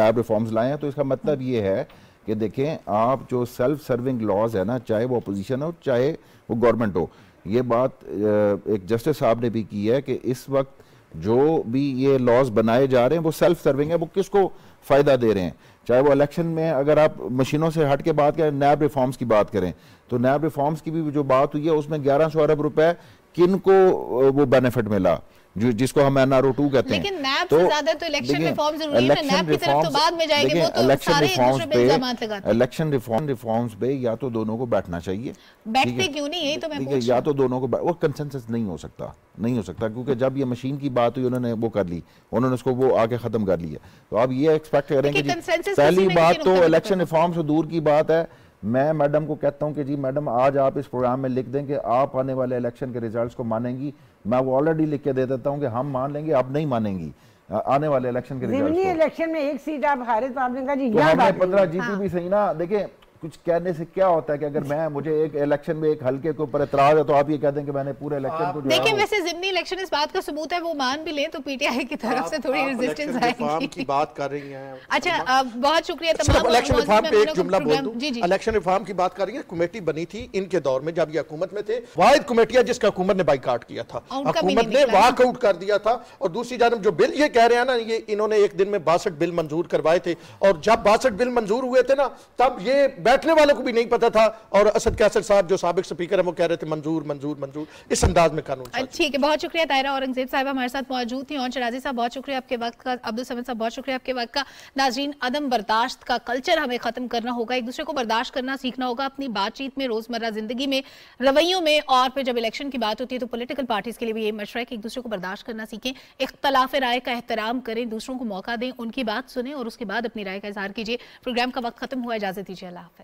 Speaker 3: नायब रिफॉर्म्स लाए हैं तो इसका मतलब ये है कि देखें आप जो सेल्फ सर्विंग लॉज है ना चाहे वो अपोजिशन हो चाहे वो गवर्नमेंट हो ये बात एक जस्टिस साहब ने भी की है कि इस वक्त जो भी ये लॉज बनाए जा रहे हैं वो सेल्फ सर्विंग है वो किसको फ़ायदा दे रहे हैं चाहे वो इलेक्शन में अगर आप मशीनों से हट के बात करें नैब रिफॉर्म्स की बात करें तो नैब रिफॉर्म्स की भी जो बात हुई है उसमें ग्यारह सौ अरब रुपए किन को वो बेनिफिट मिला जो जिसको हम ओ टू कहते हैं तो, इलेक्शन तो रिफॉर्म तो तो पे इलेक्शन रिफॉर्म रिफॉर्म पे या तो दोनों को बैठना चाहिए बैठते क्यों नहीं तो मैं या तो दोनों को वो कंसेंसस नहीं हो सकता नहीं हो सकता क्योंकि जब ये मशीन की बात हुई उन्होंने वो कर ली उन्होंने उसको वो आके खत्म कर लिया तो आप ये एक्सपेक्ट करेंगे पहली बात तो इलेक्शन रिफॉर्म से दूर की बात है मैं मैडम को कहता हूं कि जी मैडम आज आप इस प्रोग्राम में लिख दें कि आप आने वाले इलेक्शन के रिजल्ट्स को मानेंगी मैं वो ऑलरेडी लिख के दे देता हूं कि हम मान लेंगे आप नहीं मानेंगी आने वाले इलेक्शन के रिजल्ट
Speaker 4: इलेक्शन में एक सीट आप हारे तो आपने कहा जी तो पंद्रह जीती हाँ।
Speaker 3: भी सही ना देखिये कुछ कहने से क्या होता है कि अगर मैं मुझे एक इलेक्शन में एक हल्के के ऊपर एतराज है तो आप ये कह दें कि मैंने पूरे इलेक्शन को देखिए वैसे
Speaker 1: जिमनी इलेक्शन इस बात का सबूत है वो मान भी लें तो पीटीआई की तरफ से थोड़ी रेजिस्टेंस आएगी
Speaker 2: की बात कर रही हैं
Speaker 1: अच्छा बहुत शुक्रिया तमाम इलेक्शन रिफॉर्म पे एक जुमला बोल दूं
Speaker 2: इलेक्शन रिफॉर्म की बात कर रही है कमेटी बनी थी इनके दौर में जब ये हुकूमत में थे वाहिद कमेटिया जिसका हुकूमत ने बाइकाट किया था हुकूमत ने वाकआउट कर दिया था और दूसरी जानब जो बिल ये कह रहे हैं ना ये इन्होंने एक दिन में बासठ बिल मंजूर करवाए थे और जब बासठ बिल मंजूर हुए थे ना तब ये बैठने वालों को भी नहीं पता था और असद कैसर साहब जो सबक स्पीकर है वो कह रहे थे मंजूर मंजूर मंजूर इस अंदाज में कानून
Speaker 1: ठीक है बहुत शुक्रिया तायरा औरंगजेब साहब हमारे साथ मौजूद थी और शराजी साहब बहुत शुक्रिया आपके वक्त का अब्दुल समद साहब बहुत शुक्रिया आपके वक्त का नाजरीन अदम बर्दाश्त का कल्चर हमें ख़त्म करना होगा एक दूसरे को बर्दाश्त करना सीखना होगा अपनी बातचीत में रोज़मर्रा ज़िंदगी में रवैयों में और फिर जब इलेक्शन की बात होती है तो पोलिटिकल पार्टीज़ के लिए भी ये मशा है कि एक दूसरे को बर्दाश्त करना सीखें इख्तलाफ राय का एहतराम करें दूसरों को मौका दें उनकी बात सुने और उसके बाद अपनी राय का इजहार कीजिए प्रोग्राम का वक्त खत्म हुआ इजाज़त दीजिए अल्लाह